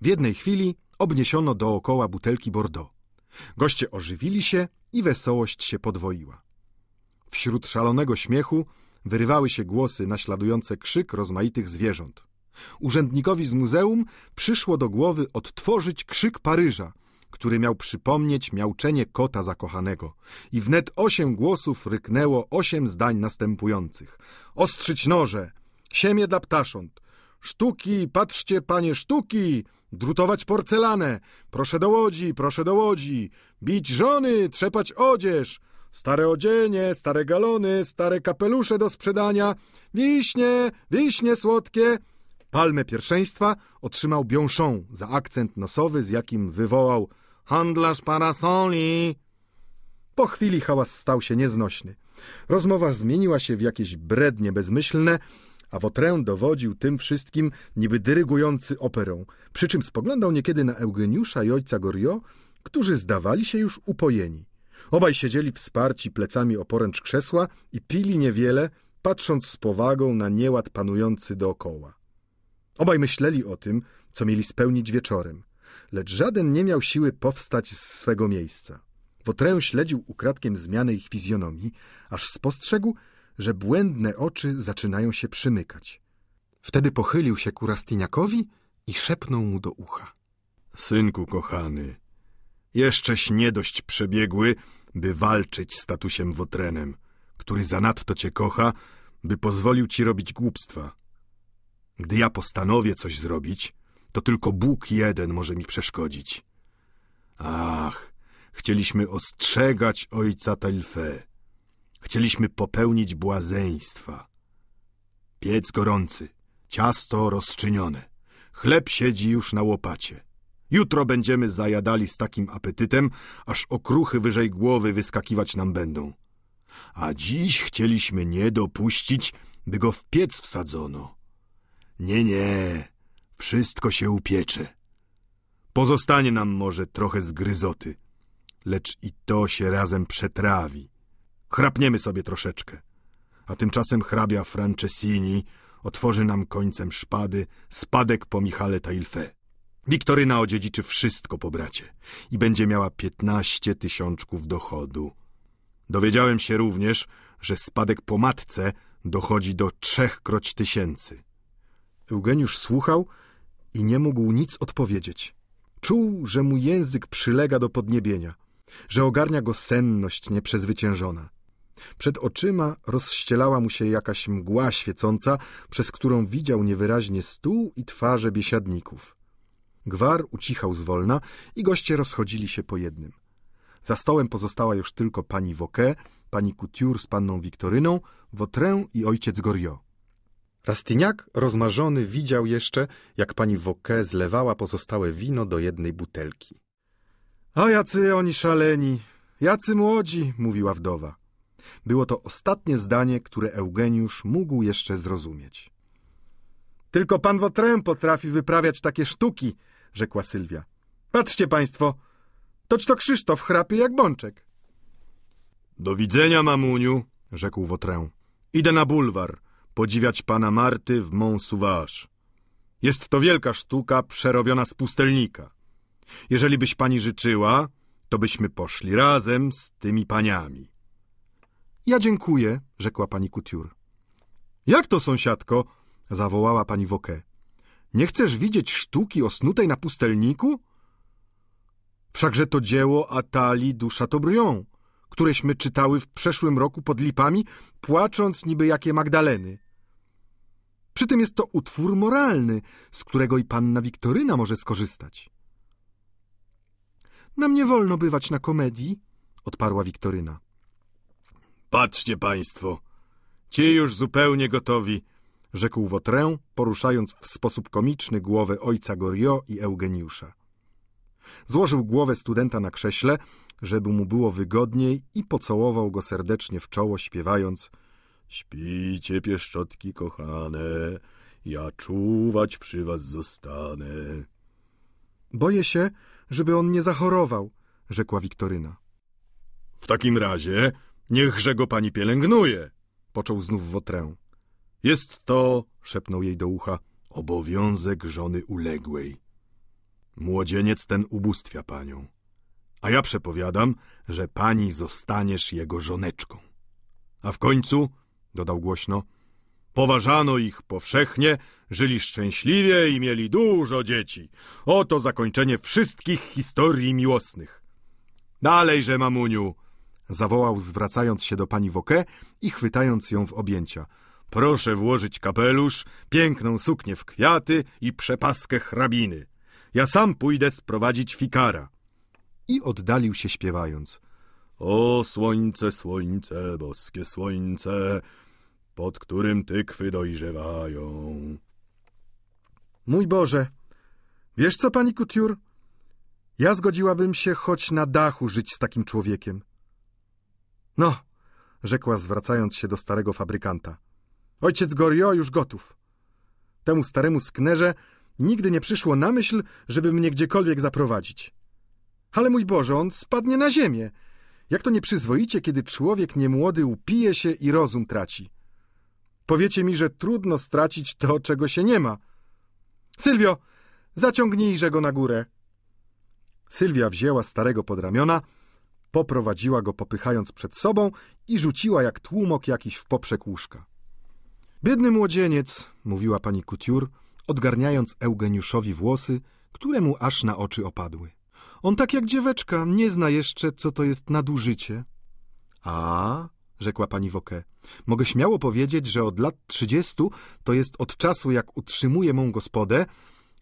W jednej chwili obniesiono dookoła butelki Bordeaux. Goście ożywili się i wesołość się podwoiła. Wśród szalonego śmiechu wyrywały się głosy naśladujące krzyk rozmaitych zwierząt. Urzędnikowi z muzeum przyszło do głowy odtworzyć krzyk Paryża, który miał przypomnieć miauczenie kota zakochanego. I wnet osiem głosów ryknęło osiem zdań następujących. Ostrzyć noże, siemię dla ptasząt, Sztuki, patrzcie, panie, sztuki! Drutować porcelanę! Proszę do łodzi, proszę do łodzi! Bić żony, trzepać odzież! Stare odzienie, stare galony, stare kapelusze do sprzedania! Wiśnie, wiśnie słodkie! Palmę pierwszeństwa otrzymał Biąszą za akcent nosowy, z jakim wywołał handlarz parasoli. Po chwili hałas stał się nieznośny. Rozmowa zmieniła się w jakieś brednie bezmyślne, a Wotrę dowodził tym wszystkim niby dyrygujący operą, przy czym spoglądał niekiedy na Eugeniusza i ojca Gorio, którzy zdawali się już upojeni. Obaj siedzieli wsparci plecami o poręcz krzesła i pili niewiele, patrząc z powagą na nieład panujący dookoła. Obaj myśleli o tym, co mieli spełnić wieczorem, lecz żaden nie miał siły powstać z swego miejsca. Wotrę śledził ukradkiem zmiany ich fizjonomii, aż spostrzegł, że błędne oczy zaczynają się przymykać. Wtedy pochylił się ku Rastiniakowi i szepnął mu do ucha. Synku kochany, jeszcześ nie dość przebiegły, by walczyć z statusiem wotrenem, który zanadto cię kocha, by pozwolił ci robić głupstwa. Gdy ja postanowię coś zrobić, to tylko Bóg jeden może mi przeszkodzić. Ach, chcieliśmy ostrzegać ojca Telfe, Chcieliśmy popełnić błazeństwa. Piec gorący, ciasto rozczynione, chleb siedzi już na łopacie. Jutro będziemy zajadali z takim apetytem, aż okruchy wyżej głowy wyskakiwać nam będą. A dziś chcieliśmy nie dopuścić, by go w piec wsadzono. Nie, nie, wszystko się upiecze. Pozostanie nam może trochę zgryzoty, lecz i to się razem przetrawi. Chrapniemy sobie troszeczkę. A tymczasem hrabia Francesini otworzy nam końcem szpady spadek po Michale Tailfe. Wiktoryna odziedziczy wszystko po bracie i będzie miała piętnaście tysiączków dochodu. Dowiedziałem się również, że spadek po matce dochodzi do trzechkroć tysięcy. Eugeniusz słuchał i nie mógł nic odpowiedzieć. Czuł, że mu język przylega do podniebienia, że ogarnia go senność nieprzezwyciężona. Przed oczyma rozścielała mu się jakaś mgła świecąca, przez którą widział niewyraźnie stół i twarze biesiadników. Gwar ucichał zwolna i goście rozchodzili się po jednym. Za stołem pozostała już tylko pani Woke, pani Couture z panną Wiktoryną, Wotrę i ojciec Goriot. Rastyniak rozmarzony widział jeszcze, jak pani Woke zlewała pozostałe wino do jednej butelki. – A jacy oni szaleni, jacy młodzi – mówiła wdowa. Było to ostatnie zdanie, które Eugeniusz mógł jeszcze zrozumieć. Tylko pan Wotrem potrafi wyprawiać takie sztuki, rzekła Sylwia. Patrzcie państwo, toć to Krzysztof chrapie jak bączek. Do widzenia, mamuniu, rzekł Wotrę. Idę na bulwar podziwiać pana Marty w Mont Jest to wielka sztuka przerobiona z pustelnika. Jeżeli byś pani życzyła, to byśmy poszli razem z tymi paniami. Ja dziękuję, rzekła pani Kutiur. Jak to, sąsiadko? zawołała pani Woke. Nie chcesz widzieć sztuki osnutej na pustelniku? Wszakże to dzieło Atali Dusza Chateaubriand, któreśmy czytały w przeszłym roku pod lipami, płacząc niby jakie Magdaleny. Przy tym jest to utwór moralny, z którego i panna Wiktoryna może skorzystać. Nam nie wolno bywać na komedii, odparła Wiktoryna. Patrzcie państwo, ci już zupełnie gotowi, rzekł Wotrę, poruszając w sposób komiczny głowy ojca Gorio i Eugeniusza. Złożył głowę studenta na krześle, żeby mu było wygodniej i pocałował go serdecznie w czoło, śpiewając Śpijcie, pieszczotki kochane, ja czuwać przy was zostanę. Boję się, żeby on nie zachorował, rzekła Wiktoryna. W takim razie Niechże go pani pielęgnuje, począł znów Wotrę. Jest to, szepnął jej do ucha, obowiązek żony uległej. Młodzieniec ten ubóstwia panią, a ja przepowiadam, że pani zostaniesz jego żoneczką. A w końcu, dodał głośno, poważano ich powszechnie, żyli szczęśliwie i mieli dużo dzieci. Oto zakończenie wszystkich historii miłosnych. Dalejże, mamuniu, zawołał, zwracając się do pani Woke i chwytając ją w objęcia. Proszę włożyć kapelusz, piękną suknię w kwiaty i przepaskę hrabiny. Ja sam pójdę sprowadzić fikara. I oddalił się śpiewając. O słońce, słońce, boskie słońce, pod którym tykwy dojrzewają. Mój Boże, wiesz co, pani Kutiur? Ja zgodziłabym się choć na dachu żyć z takim człowiekiem. No, rzekła zwracając się do starego fabrykanta. Ojciec Gorio już gotów. Temu staremu sknerze nigdy nie przyszło na myśl, żeby mnie gdziekolwiek zaprowadzić. Ale mój Boże, on spadnie na ziemię. Jak to nieprzyzwoicie, kiedy człowiek niemłody upije się i rozum traci. Powiecie mi, że trudno stracić to, czego się nie ma. Sylwio, zaciągnijże go na górę. Sylwia wzięła starego pod ramiona Poprowadziła go popychając przed sobą i rzuciła jak tłumok jakiś w poprzek łóżka. Biedny młodzieniec, mówiła pani Couture, odgarniając Eugeniuszowi włosy, które mu aż na oczy opadły. On tak jak dzieweczka, nie zna jeszcze, co to jest nadużycie. A, rzekła pani Woke, mogę śmiało powiedzieć, że od lat trzydziestu, to jest od czasu, jak utrzymuję mą gospodę,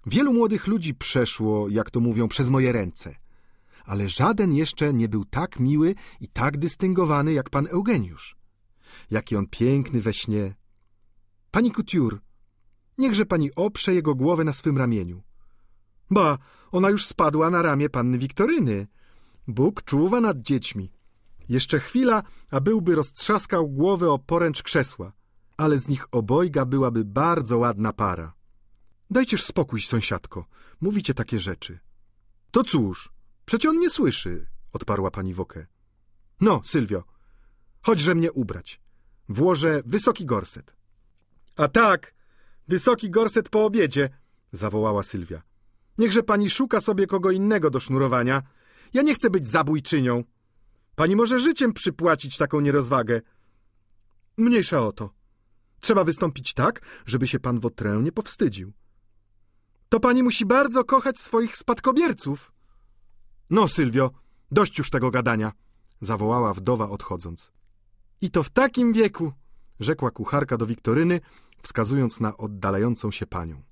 wielu młodych ludzi przeszło, jak to mówią, przez moje ręce ale żaden jeszcze nie był tak miły i tak dystyngowany jak pan Eugeniusz. Jaki on piękny we śnie. Pani Couture, niechże pani oprze jego głowę na swym ramieniu. Ba, ona już spadła na ramię panny Wiktoryny. Bóg czuwa nad dziećmi. Jeszcze chwila, a byłby roztrzaskał głowę o poręcz krzesła, ale z nich obojga byłaby bardzo ładna para. Dajcież spokój, sąsiadko, mówicie takie rzeczy. To cóż, Przecie on nie słyszy, odparła pani Wokę. No, Sylwio, chodźże mnie ubrać. Włożę wysoki gorset. A tak, wysoki gorset po obiedzie, zawołała Sylwia. Niechże pani szuka sobie kogo innego do sznurowania. Ja nie chcę być zabójczynią. Pani może życiem przypłacić taką nierozwagę. Mniejsza o to. Trzeba wystąpić tak, żeby się pan Wotrę nie powstydził. To pani musi bardzo kochać swoich spadkobierców. No, Sylwio, dość już tego gadania, zawołała wdowa odchodząc. I to w takim wieku, rzekła kucharka do Wiktoryny, wskazując na oddalającą się panią.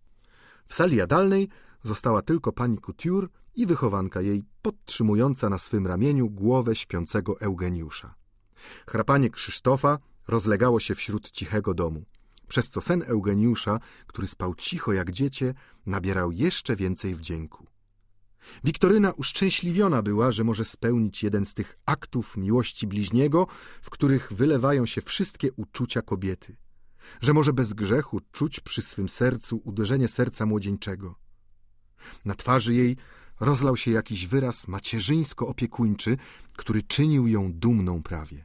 W sali jadalnej została tylko pani Couture i wychowanka jej podtrzymująca na swym ramieniu głowę śpiącego Eugeniusza. Chrapanie Krzysztofa rozlegało się wśród cichego domu, przez co sen Eugeniusza, który spał cicho jak dziecię, nabierał jeszcze więcej wdzięku. Wiktoryna uszczęśliwiona była, że może spełnić jeden z tych aktów miłości bliźniego, w których wylewają się wszystkie uczucia kobiety. Że może bez grzechu czuć przy swym sercu uderzenie serca młodzieńczego. Na twarzy jej rozlał się jakiś wyraz macierzyńsko-opiekuńczy, który czynił ją dumną prawie.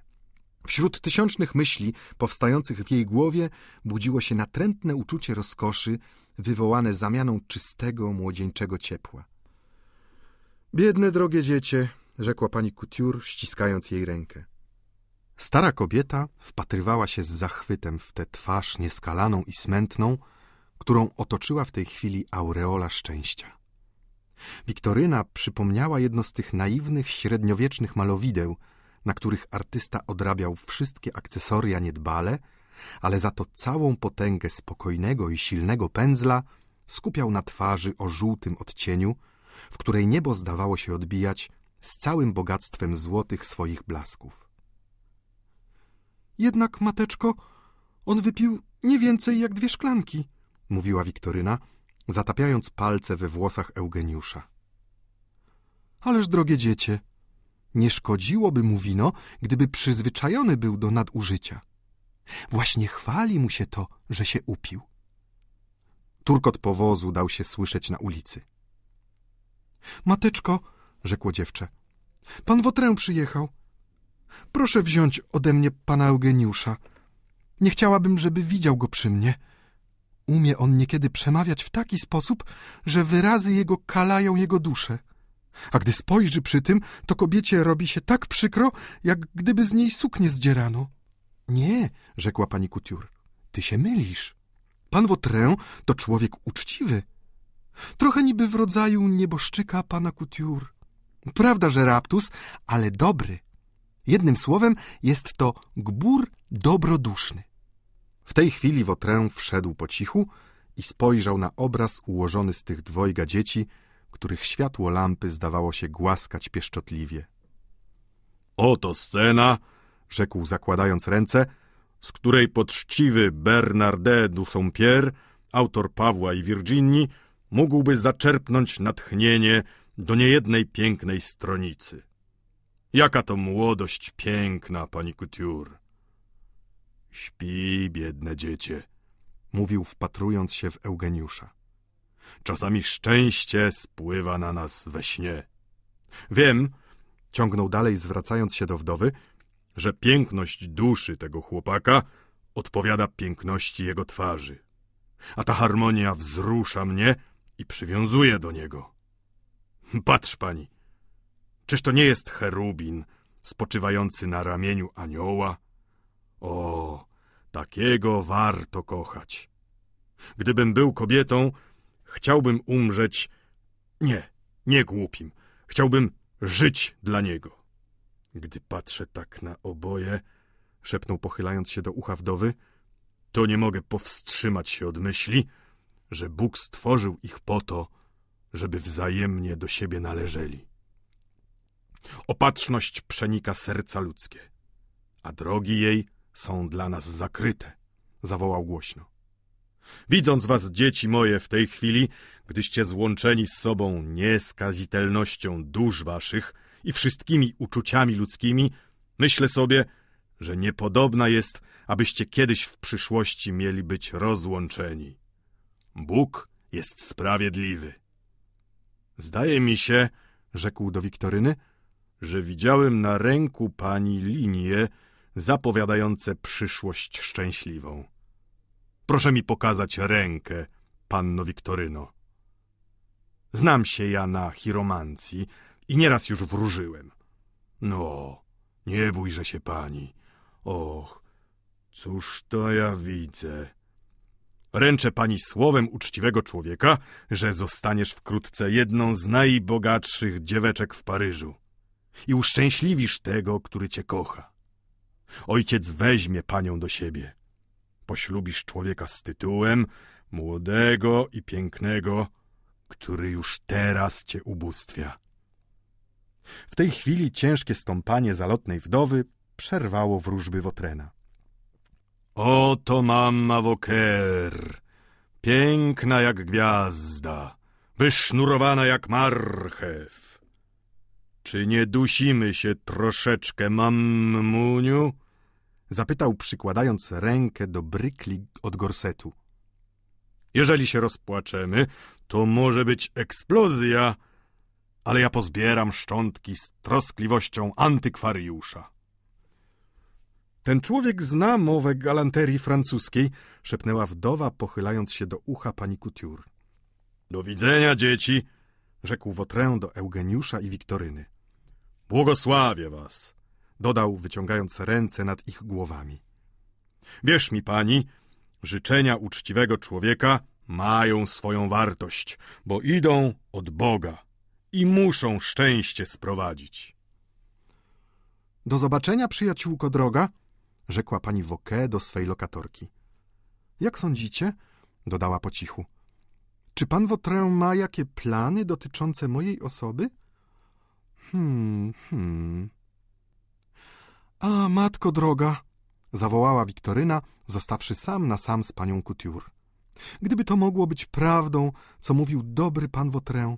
Wśród tysiącznych myśli powstających w jej głowie budziło się natrętne uczucie rozkoszy wywołane zamianą czystego, młodzieńczego ciepła. Biedne, drogie dziecię, rzekła pani Couture, ściskając jej rękę. Stara kobieta wpatrywała się z zachwytem w tę twarz nieskalaną i smętną, którą otoczyła w tej chwili aureola szczęścia. Wiktoryna przypomniała jedno z tych naiwnych, średniowiecznych malowideł, na których artysta odrabiał wszystkie akcesoria niedbale, ale za to całą potęgę spokojnego i silnego pędzla skupiał na twarzy o żółtym odcieniu, w której niebo zdawało się odbijać z całym bogactwem złotych swoich blasków. Jednak, mateczko, on wypił nie więcej jak dwie szklanki, mówiła Wiktoryna, zatapiając palce we włosach Eugeniusza. Ależ, drogie dziecię, nie szkodziłoby mu wino, gdyby przyzwyczajony był do nadużycia. Właśnie chwali mu się to, że się upił. Turkot powozu dał się słyszeć na ulicy. Matyczko, rzekło dziewczę, pan Wotrę przyjechał. Proszę wziąć ode mnie pana Eugeniusza. Nie chciałabym, żeby widział go przy mnie. Umie on niekiedy przemawiać w taki sposób, że wyrazy jego kalają jego duszę. A gdy spojrzy przy tym, to kobiecie robi się tak przykro, jak gdyby z niej suknię zdzierano. Nie, rzekła pani Kutiur, ty się mylisz. Pan Wotrę to człowiek uczciwy. Trochę niby w rodzaju nieboszczyka pana Couture. Prawda, że raptus, ale dobry. Jednym słowem jest to gbur dobroduszny. W tej chwili Wotrę wszedł po cichu i spojrzał na obraz ułożony z tych dwojga dzieci, których światło lampy zdawało się głaskać pieszczotliwie. Oto scena, rzekł zakładając ręce, z której poczciwy Bernardet du Sompier, autor Pawła i Virginii, mógłby zaczerpnąć natchnienie do niejednej pięknej stronicy. Jaka to młodość piękna, pani Couture! Śpi, biedne dziecię, mówił wpatrując się w Eugeniusza. Czasami szczęście spływa na nas we śnie. Wiem, ciągnął dalej, zwracając się do wdowy, że piękność duszy tego chłopaka odpowiada piękności jego twarzy. A ta harmonia wzrusza mnie i przywiązuje do niego. Patrz pani, czyż to nie jest cherubin spoczywający na ramieniu anioła? O, takiego warto kochać. Gdybym był kobietą, chciałbym umrzeć, nie, nie głupim, chciałbym żyć dla niego. Gdy patrzę tak na oboje, szepnął pochylając się do ucha wdowy, to nie mogę powstrzymać się od myśli, że Bóg stworzył ich po to, żeby wzajemnie do siebie należeli. Opatrzność przenika serca ludzkie, a drogi jej są dla nas zakryte, zawołał głośno. Widząc was, dzieci moje, w tej chwili, gdyście złączeni z sobą nieskazitelnością dusz waszych i wszystkimi uczuciami ludzkimi, myślę sobie, że niepodobna jest, abyście kiedyś w przyszłości mieli być rozłączeni. Bóg jest sprawiedliwy. Zdaje mi się, rzekł do Wiktoryny, że widziałem na ręku pani linie zapowiadające przyszłość szczęśliwą. Proszę mi pokazać rękę, panno Wiktoryno. Znam się ja na chiromancji i nieraz już wróżyłem. No, nie bójże się pani. Och, cóż to ja widzę. Ręczę pani słowem uczciwego człowieka, że zostaniesz wkrótce jedną z najbogatszych dzieweczek w Paryżu i uszczęśliwisz tego, który cię kocha. Ojciec weźmie panią do siebie. Poślubisz człowieka z tytułem, młodego i pięknego, który już teraz cię ubóstwia. W tej chwili ciężkie stąpanie zalotnej wdowy przerwało wróżby Wotrena. Oto mama Woker, piękna jak gwiazda, wysznurowana jak marchew. Czy nie dusimy się troszeczkę, mammuniu? Zapytał, przykładając rękę do brykli od gorsetu. Jeżeli się rozpłaczemy, to może być eksplozja, ale ja pozbieram szczątki z troskliwością antykwariusza. Ten człowiek zna mowę galanterii francuskiej, szepnęła wdowa, pochylając się do ucha pani Couture. Do widzenia, dzieci, rzekł Wotrę do Eugeniusza i Wiktoryny. Błogosławię was, dodał, wyciągając ręce nad ich głowami. Wierz mi, pani, życzenia uczciwego człowieka mają swoją wartość, bo idą od Boga i muszą szczęście sprowadzić. Do zobaczenia, przyjaciółko droga, rzekła pani Woke do swej lokatorki. Jak sądzicie? dodała po cichu. Czy pan Wotrę ma jakie plany dotyczące mojej osoby? Hmm, hmm. A, matko droga! zawołała Wiktoryna, zostawszy sam na sam z panią Couture. Gdyby to mogło być prawdą, co mówił dobry pan Wotrę.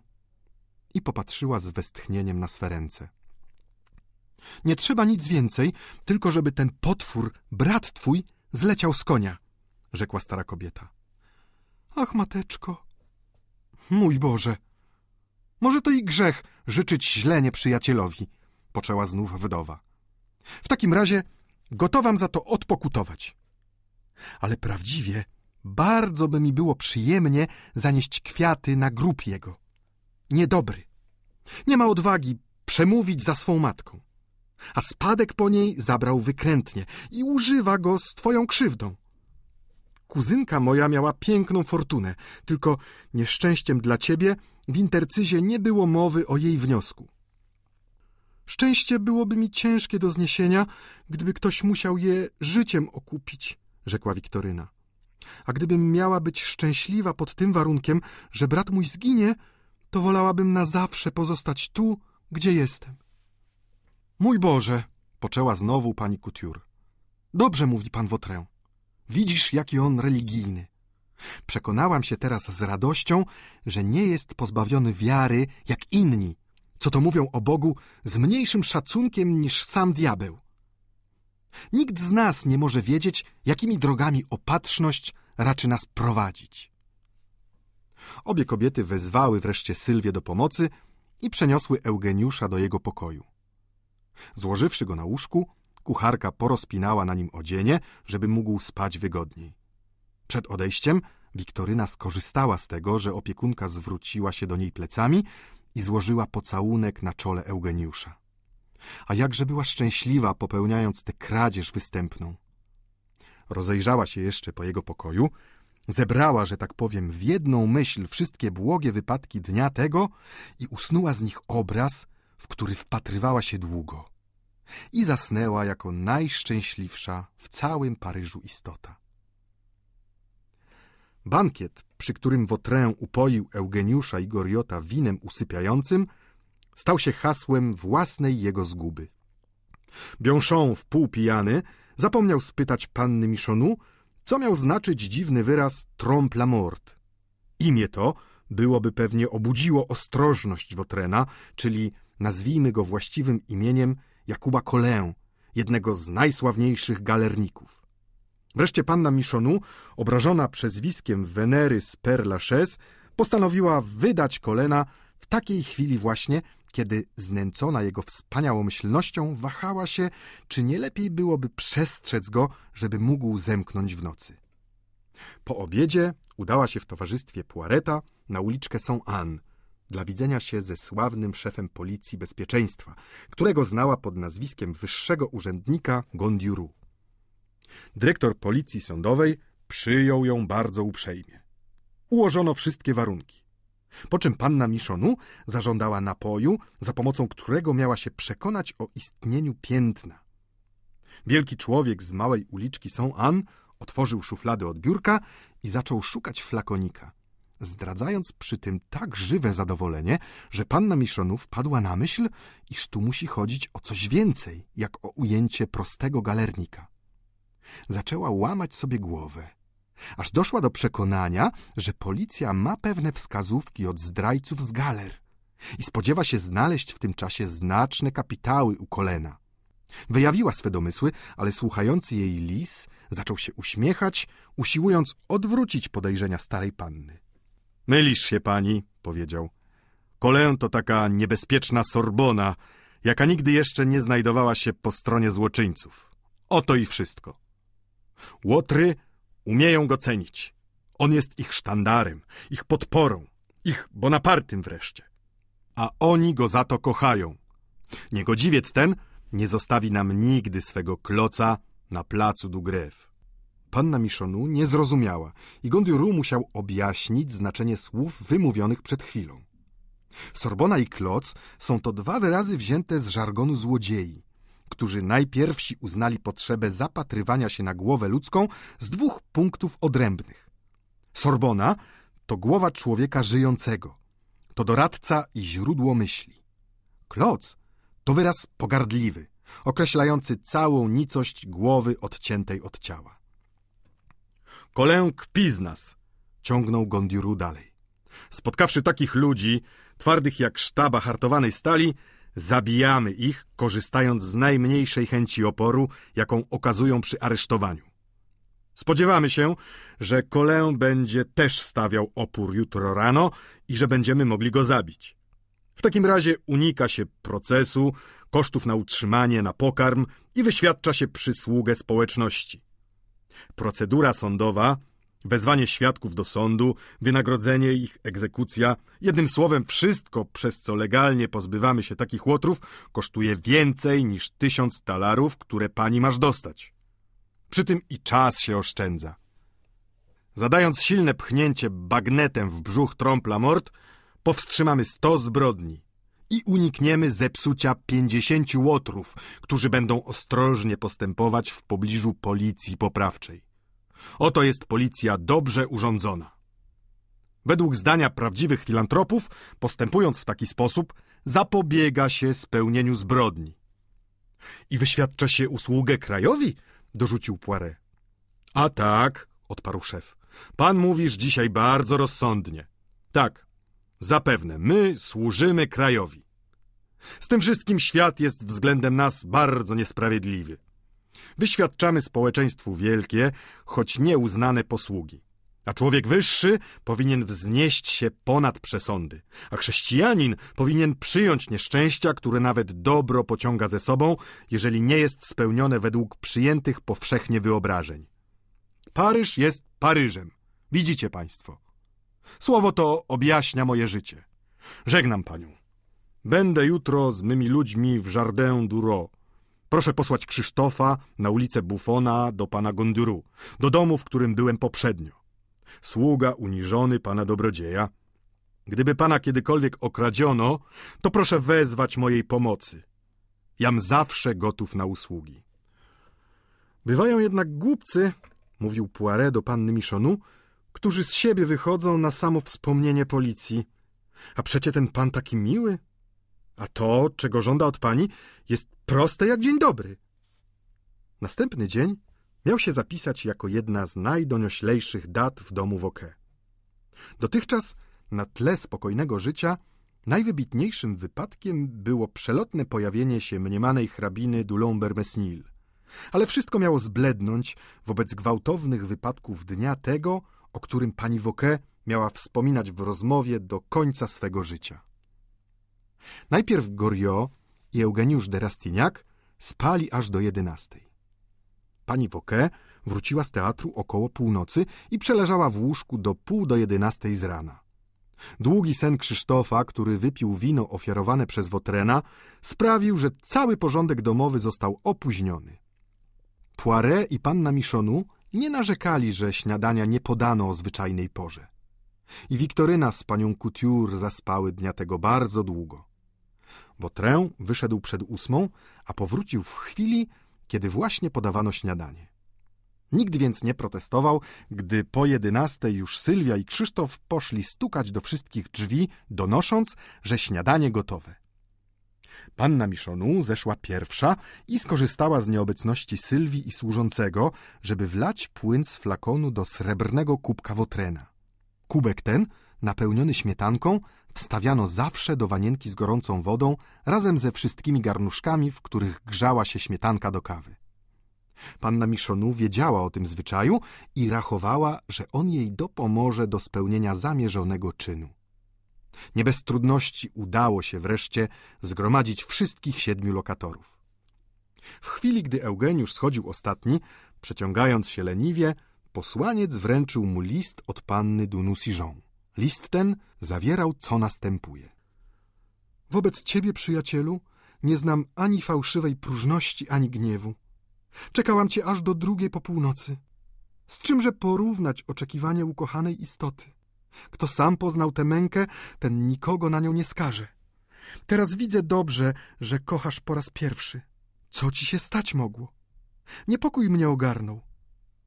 I popatrzyła z westchnieniem na swe ręce. Nie trzeba nic więcej, tylko żeby ten potwór, brat twój, zleciał z konia, rzekła stara kobieta. Ach, mateczko, mój Boże, może to i grzech życzyć źle nieprzyjacielowi, poczęła znów wdowa. W takim razie gotowam za to odpokutować. Ale prawdziwie bardzo by mi było przyjemnie zanieść kwiaty na grób jego. Niedobry. Nie ma odwagi przemówić za swą matką a spadek po niej zabrał wykrętnie i używa go z twoją krzywdą. Kuzynka moja miała piękną fortunę, tylko nieszczęściem dla ciebie w intercyzie nie było mowy o jej wniosku. Szczęście byłoby mi ciężkie do zniesienia, gdyby ktoś musiał je życiem okupić, rzekła Wiktoryna. A gdybym miała być szczęśliwa pod tym warunkiem, że brat mój zginie, to wolałabym na zawsze pozostać tu, gdzie jestem. Mój Boże, poczęła znowu pani Kutiur. Dobrze mówi pan Wotrę. Widzisz, jaki on religijny. Przekonałam się teraz z radością, że nie jest pozbawiony wiary jak inni, co to mówią o Bogu z mniejszym szacunkiem niż sam diabeł. Nikt z nas nie może wiedzieć, jakimi drogami opatrzność raczy nas prowadzić. Obie kobiety wezwały wreszcie Sylwię do pomocy i przeniosły Eugeniusza do jego pokoju. Złożywszy go na łóżku, kucharka porozpinała na nim odzienie, żeby mógł spać wygodniej. Przed odejściem Wiktoryna skorzystała z tego, że opiekunka zwróciła się do niej plecami i złożyła pocałunek na czole Eugeniusza. A jakże była szczęśliwa, popełniając tę kradzież występną. Rozejrzała się jeszcze po jego pokoju, zebrała, że tak powiem, w jedną myśl wszystkie błogie wypadki dnia tego i usnuła z nich obraz, w który wpatrywała się długo i zasnęła jako najszczęśliwsza w całym Paryżu istota. Bankiet, przy którym Wotrę upoił Eugeniusza i Goriota winem usypiającym, stał się hasłem własnej jego zguby. Biąszon, wpół pijany, zapomniał spytać panny Michonu, co miał znaczyć dziwny wyraz trompe la mort. Imię to byłoby pewnie obudziło ostrożność Wotrena, czyli nazwijmy go właściwym imieniem Jakuba Kolę, jednego z najsławniejszych galerników. Wreszcie panna Michonu, obrażona przezwiskiem Wenery z Père Lachaise, postanowiła wydać kolena w takiej chwili właśnie, kiedy znęcona jego wspaniałomyślnością wahała się, czy nie lepiej byłoby przestrzec go, żeby mógł zemknąć w nocy. Po obiedzie udała się w towarzystwie Puareta na uliczkę Saint-Anne, dla widzenia się ze sławnym szefem policji bezpieczeństwa, którego znała pod nazwiskiem wyższego urzędnika Gondiuru. Dyrektor policji sądowej przyjął ją bardzo uprzejmie. Ułożono wszystkie warunki. Po czym panna Michonu zażądała napoju, za pomocą którego miała się przekonać o istnieniu piętna. Wielki człowiek z małej uliczki Saint-Anne otworzył szuflady od biurka i zaczął szukać flakonika – zdradzając przy tym tak żywe zadowolenie, że panna Miszonów padła na myśl, iż tu musi chodzić o coś więcej, jak o ujęcie prostego galernika. Zaczęła łamać sobie głowę, aż doszła do przekonania, że policja ma pewne wskazówki od zdrajców z galer i spodziewa się znaleźć w tym czasie znaczne kapitały u kolena. Wyjawiła swe domysły, ale słuchający jej lis zaczął się uśmiechać, usiłując odwrócić podejrzenia starej panny. Mylisz się, pani, powiedział. Kolę to taka niebezpieczna Sorbona, jaka nigdy jeszcze nie znajdowała się po stronie złoczyńców. Oto i wszystko. Łotry umieją go cenić. On jest ich sztandarem, ich podporą, ich Bonapartym wreszcie. A oni go za to kochają. Niegodziwiec ten nie zostawi nam nigdy swego kloca na placu du Panna Michonu nie zrozumiała i Gondiuru musiał objaśnić znaczenie słów wymówionych przed chwilą. Sorbona i kloc są to dwa wyrazy wzięte z żargonu złodziei, którzy najpierwsi uznali potrzebę zapatrywania się na głowę ludzką z dwóch punktów odrębnych. Sorbona to głowa człowieka żyjącego, to doradca i źródło myśli. Kloc to wyraz pogardliwy, określający całą nicość głowy odciętej od ciała. Kolę kpi z nas! Ciągnął Gondiuru dalej. Spotkawszy takich ludzi, twardych jak sztaba hartowanej stali, zabijamy ich, korzystając z najmniejszej chęci oporu, jaką okazują przy aresztowaniu. Spodziewamy się, że Kolę będzie też stawiał opór jutro rano i że będziemy mogli go zabić. W takim razie unika się procesu, kosztów na utrzymanie, na pokarm i wyświadcza się przysługę społeczności. Procedura sądowa, wezwanie świadków do sądu, wynagrodzenie ich, egzekucja, jednym słowem wszystko, przez co legalnie pozbywamy się takich łotrów, kosztuje więcej niż tysiąc talarów, które pani masz dostać. Przy tym i czas się oszczędza. Zadając silne pchnięcie bagnetem w brzuch trąpla mord, powstrzymamy sto zbrodni i unikniemy zepsucia pięćdziesięciu łotrów, którzy będą ostrożnie postępować w pobliżu policji poprawczej. Oto jest policja dobrze urządzona. Według zdania prawdziwych filantropów, postępując w taki sposób, zapobiega się spełnieniu zbrodni. I wyświadcza się usługę krajowi? dorzucił Poiret. A tak, odparł szef. Pan mówisz dzisiaj bardzo rozsądnie. Tak, Zapewne my służymy krajowi. Z tym wszystkim świat jest względem nas bardzo niesprawiedliwy. Wyświadczamy społeczeństwu wielkie, choć nieuznane posługi. A człowiek wyższy powinien wznieść się ponad przesądy, a chrześcijanin powinien przyjąć nieszczęścia, które nawet dobro pociąga ze sobą, jeżeli nie jest spełnione według przyjętych powszechnie wyobrażeń. Paryż jest Paryżem. Widzicie Państwo. Słowo to objaśnia moje życie. Żegnam panią. Będę jutro z mymi ludźmi w Jardin Duro. Proszę posłać Krzysztofa na ulicę Bufona do pana Gonduru, do domu, w którym byłem poprzednio. Sługa uniżony pana dobrodzieja. Gdyby pana kiedykolwiek okradziono, to proszę wezwać mojej pomocy. Jam zawsze gotów na usługi. Bywają jednak głupcy, mówił Poiret do panny Miszonu, którzy z siebie wychodzą na samo wspomnienie policji. A przecie ten pan taki miły. A to, czego żąda od pani, jest proste jak dzień dobry. Następny dzień miał się zapisać jako jedna z najdonioślejszych dat w domu Woke. Dotychczas na tle spokojnego życia najwybitniejszym wypadkiem było przelotne pojawienie się mniemanej hrabiny Dulon Bermesnil. Ale wszystko miało zblednąć wobec gwałtownych wypadków dnia tego, o którym pani Woke miała wspominać w rozmowie do końca swego życia. Najpierw Goriot i Eugeniusz de Rastignac spali aż do jedenastej. Pani Woke wróciła z teatru około północy i przeleżała w łóżku do pół do jedenastej z rana. Długi sen Krzysztofa, który wypił wino ofiarowane przez Wotrena, sprawił, że cały porządek domowy został opóźniony. Poiret i panna Miszonu nie narzekali, że śniadania nie podano o zwyczajnej porze. I Wiktoryna z panią Couture zaspały dnia tego bardzo długo. Botrę wyszedł przed ósmą, a powrócił w chwili, kiedy właśnie podawano śniadanie. Nikt więc nie protestował, gdy po jedenastej już Sylwia i Krzysztof poszli stukać do wszystkich drzwi, donosząc, że śniadanie gotowe. Panna Miszonu zeszła pierwsza i skorzystała z nieobecności Sylwii i służącego, żeby wlać płyn z flakonu do srebrnego kubka wotrena. Kubek ten, napełniony śmietanką, wstawiano zawsze do wanienki z gorącą wodą razem ze wszystkimi garnuszkami, w których grzała się śmietanka do kawy. Panna Miszonu wiedziała o tym zwyczaju i rachowała, że on jej dopomoże do spełnienia zamierzonego czynu. Nie bez trudności udało się wreszcie zgromadzić wszystkich siedmiu lokatorów. W chwili, gdy Eugeniusz schodził ostatni, przeciągając się leniwie, posłaniec wręczył mu list od panny Dunusiżą. List ten zawierał, co następuje. Wobec ciebie, przyjacielu, nie znam ani fałszywej próżności, ani gniewu. Czekałam cię aż do drugiej po północy. Z czymże porównać oczekiwania ukochanej istoty? Kto sam poznał tę mękę, ten nikogo na nią nie skaże. Teraz widzę dobrze, że kochasz po raz pierwszy. Co ci się stać mogło? Niepokój mnie ogarnął.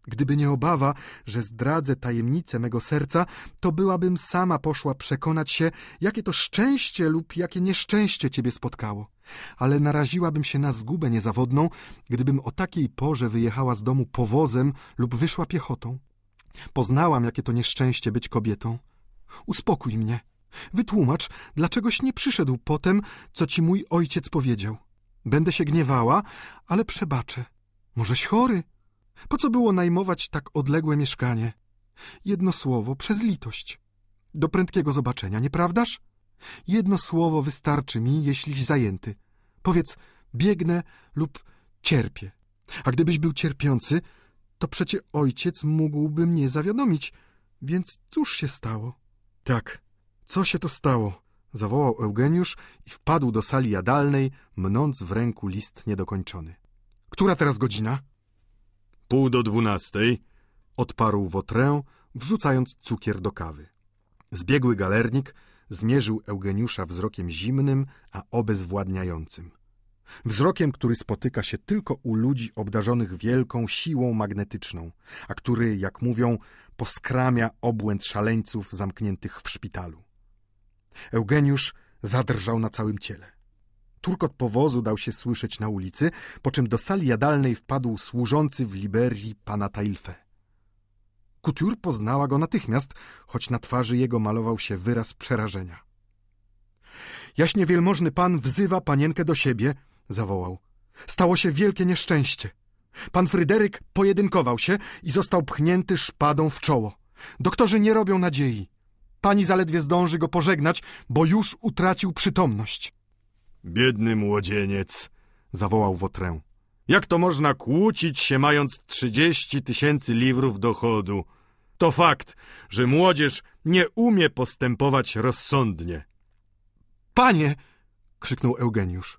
Gdyby nie obawa, że zdradzę tajemnicę mego serca, to byłabym sama poszła przekonać się, jakie to szczęście lub jakie nieszczęście ciebie spotkało. Ale naraziłabym się na zgubę niezawodną, gdybym o takiej porze wyjechała z domu powozem lub wyszła piechotą. Poznałam, jakie to nieszczęście być kobietą. Uspokój mnie. Wytłumacz, dlaczegoś nie przyszedł po tem, co ci mój ojciec powiedział. Będę się gniewała, ale przebaczę. Możeś chory? Po co było najmować tak odległe mieszkanie? Jedno słowo, przez litość. Do prędkiego zobaczenia, nieprawdaż? Jedno słowo wystarczy mi, jeśliś zajęty. Powiedz, biegnę lub cierpię. A gdybyś był cierpiący, to przecie ojciec mógłby mnie zawiadomić, więc cóż się stało? Tak, co się to stało? Zawołał Eugeniusz i wpadł do sali jadalnej, mnąc w ręku list niedokończony. Która teraz godzina? Pół do dwunastej, odparł Wotrę, wrzucając cukier do kawy. Zbiegły galernik zmierzył Eugeniusza wzrokiem zimnym, a obezwładniającym. Wzrokiem, który spotyka się tylko u ludzi obdarzonych wielką siłą magnetyczną, a który, jak mówią, poskramia obłęd szaleńców zamkniętych w szpitalu. Eugeniusz zadrżał na całym ciele. Turkot powozu dał się słyszeć na ulicy, po czym do sali jadalnej wpadł służący w Liberii pana Tailfe. Couture poznała go natychmiast, choć na twarzy jego malował się wyraz przerażenia. Jaśnie wielmożny pan wzywa panienkę do siebie – zawołał. Stało się wielkie nieszczęście. Pan Fryderyk pojedynkował się i został pchnięty szpadą w czoło. Doktorzy nie robią nadziei. Pani zaledwie zdąży go pożegnać, bo już utracił przytomność. Biedny młodzieniec, zawołał Wotrę. Jak to można kłócić się, mając trzydzieści tysięcy liwrów dochodu? To fakt, że młodzież nie umie postępować rozsądnie. Panie! krzyknął Eugeniusz.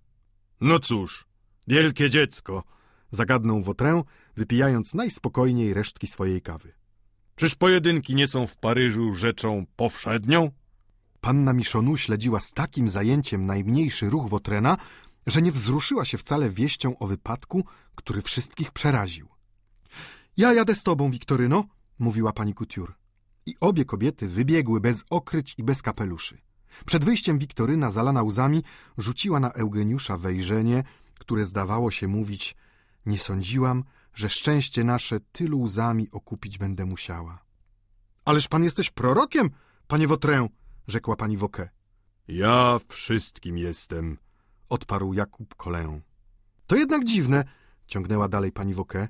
No cóż, wielkie dziecko, zagadnął Wotrę, wypijając najspokojniej resztki swojej kawy. Czyż pojedynki nie są w Paryżu rzeczą powszednią? Panna Miszonu śledziła z takim zajęciem najmniejszy ruch Wotrena, że nie wzruszyła się wcale wieścią o wypadku, który wszystkich przeraził. Ja jadę z tobą, Wiktoryno, mówiła pani Couture. I obie kobiety wybiegły bez okryć i bez kapeluszy. Przed wyjściem Wiktoryna, zalana łzami, rzuciła na Eugeniusza wejrzenie, które zdawało się mówić nie sądziłam, że szczęście nasze tylu łzami okupić będę musiała. Ależ pan jesteś prorokiem, panie Wotrę, rzekła pani Woke. Ja wszystkim jestem, odparł Jakub Kolę. To jednak dziwne, ciągnęła dalej pani Woke,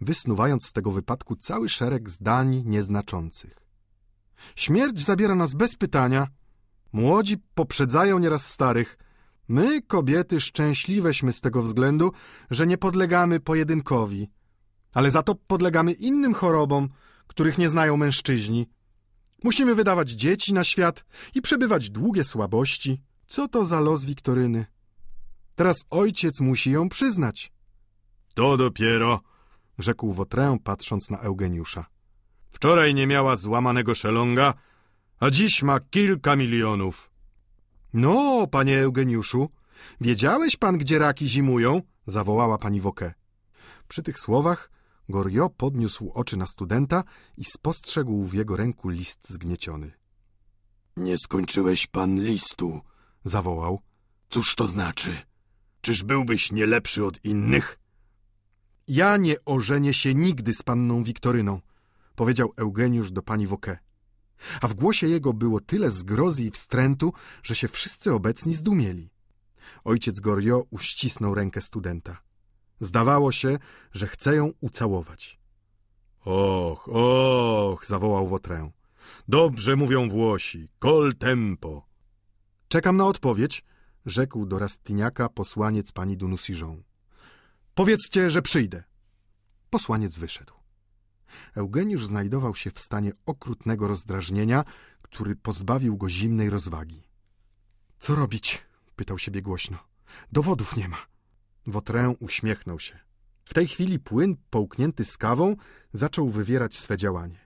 wysnuwając z tego wypadku cały szereg zdań nieznaczących. Śmierć zabiera nas bez pytania, Młodzi poprzedzają nieraz starych. My, kobiety, szczęśliweśmy z tego względu, że nie podlegamy pojedynkowi, ale za to podlegamy innym chorobom, których nie znają mężczyźni. Musimy wydawać dzieci na świat i przebywać długie słabości. Co to za los Wiktoryny? Teraz ojciec musi ją przyznać. To dopiero, rzekł Wotrę, patrząc na Eugeniusza. Wczoraj nie miała złamanego szelonga, a dziś ma kilka milionów. No, panie Eugeniuszu, wiedziałeś pan, gdzie raki zimują? zawołała pani Wokę. Przy tych słowach Gorio podniósł oczy na studenta i spostrzegł w jego ręku list zgnieciony. Nie skończyłeś pan listu, zawołał. Cóż to znaczy? Czyż byłbyś nie lepszy od innych? Ja nie ożenię się nigdy z panną Wiktoryną, powiedział Eugeniusz do pani Wokę a w głosie jego było tyle zgrozy i wstrętu, że się wszyscy obecni zdumieli. Ojciec Gorio uścisnął rękę studenta. Zdawało się, że chce ją ucałować. Och, och, zawołał Wotrę. Dobrze mówią Włosi, Kol tempo. Czekam na odpowiedź, rzekł do Rastiniaka posłaniec pani Dunusiżą. Powiedzcie, że przyjdę. Posłaniec wyszedł. Eugeniusz znajdował się w stanie okrutnego rozdrażnienia, który pozbawił go zimnej rozwagi. — Co robić? — pytał siebie głośno. — Dowodów nie ma. Wotrę uśmiechnął się. W tej chwili płyn połknięty z kawą zaczął wywierać swe działanie.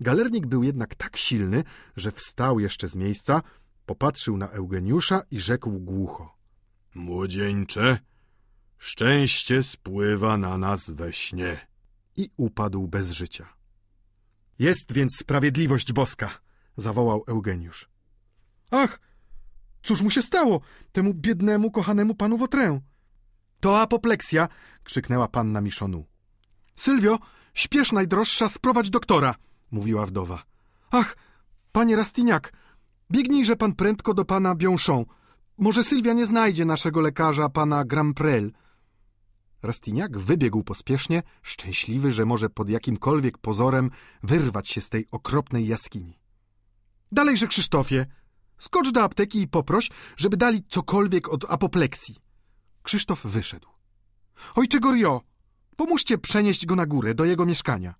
Galernik był jednak tak silny, że wstał jeszcze z miejsca, popatrzył na Eugeniusza i rzekł głucho. — Młodzieńcze, szczęście spływa na nas we śnie i upadł bez życia. Jest więc sprawiedliwość boska, zawołał Eugeniusz. Ach, cóż mu się stało, temu biednemu, kochanemu panu Wotrę? To apopleksja, krzyknęła panna Miszonu. Sylwio, śpiesz najdroższa, sprowadź doktora, mówiła wdowa. Ach, panie Rastiniak, biegnijże pan prędko do pana Biąszą. Może Sylwia nie znajdzie naszego lekarza, pana Gramprel. Rastiniak wybiegł pospiesznie, szczęśliwy, że może pod jakimkolwiek pozorem wyrwać się z tej okropnej jaskini. Dalejże, Krzysztofie! Skocz do apteki i poproś, żeby dali cokolwiek od apopleksji. Krzysztof wyszedł. Ojcze Gorio, pomóżcie przenieść go na górę, do jego mieszkania.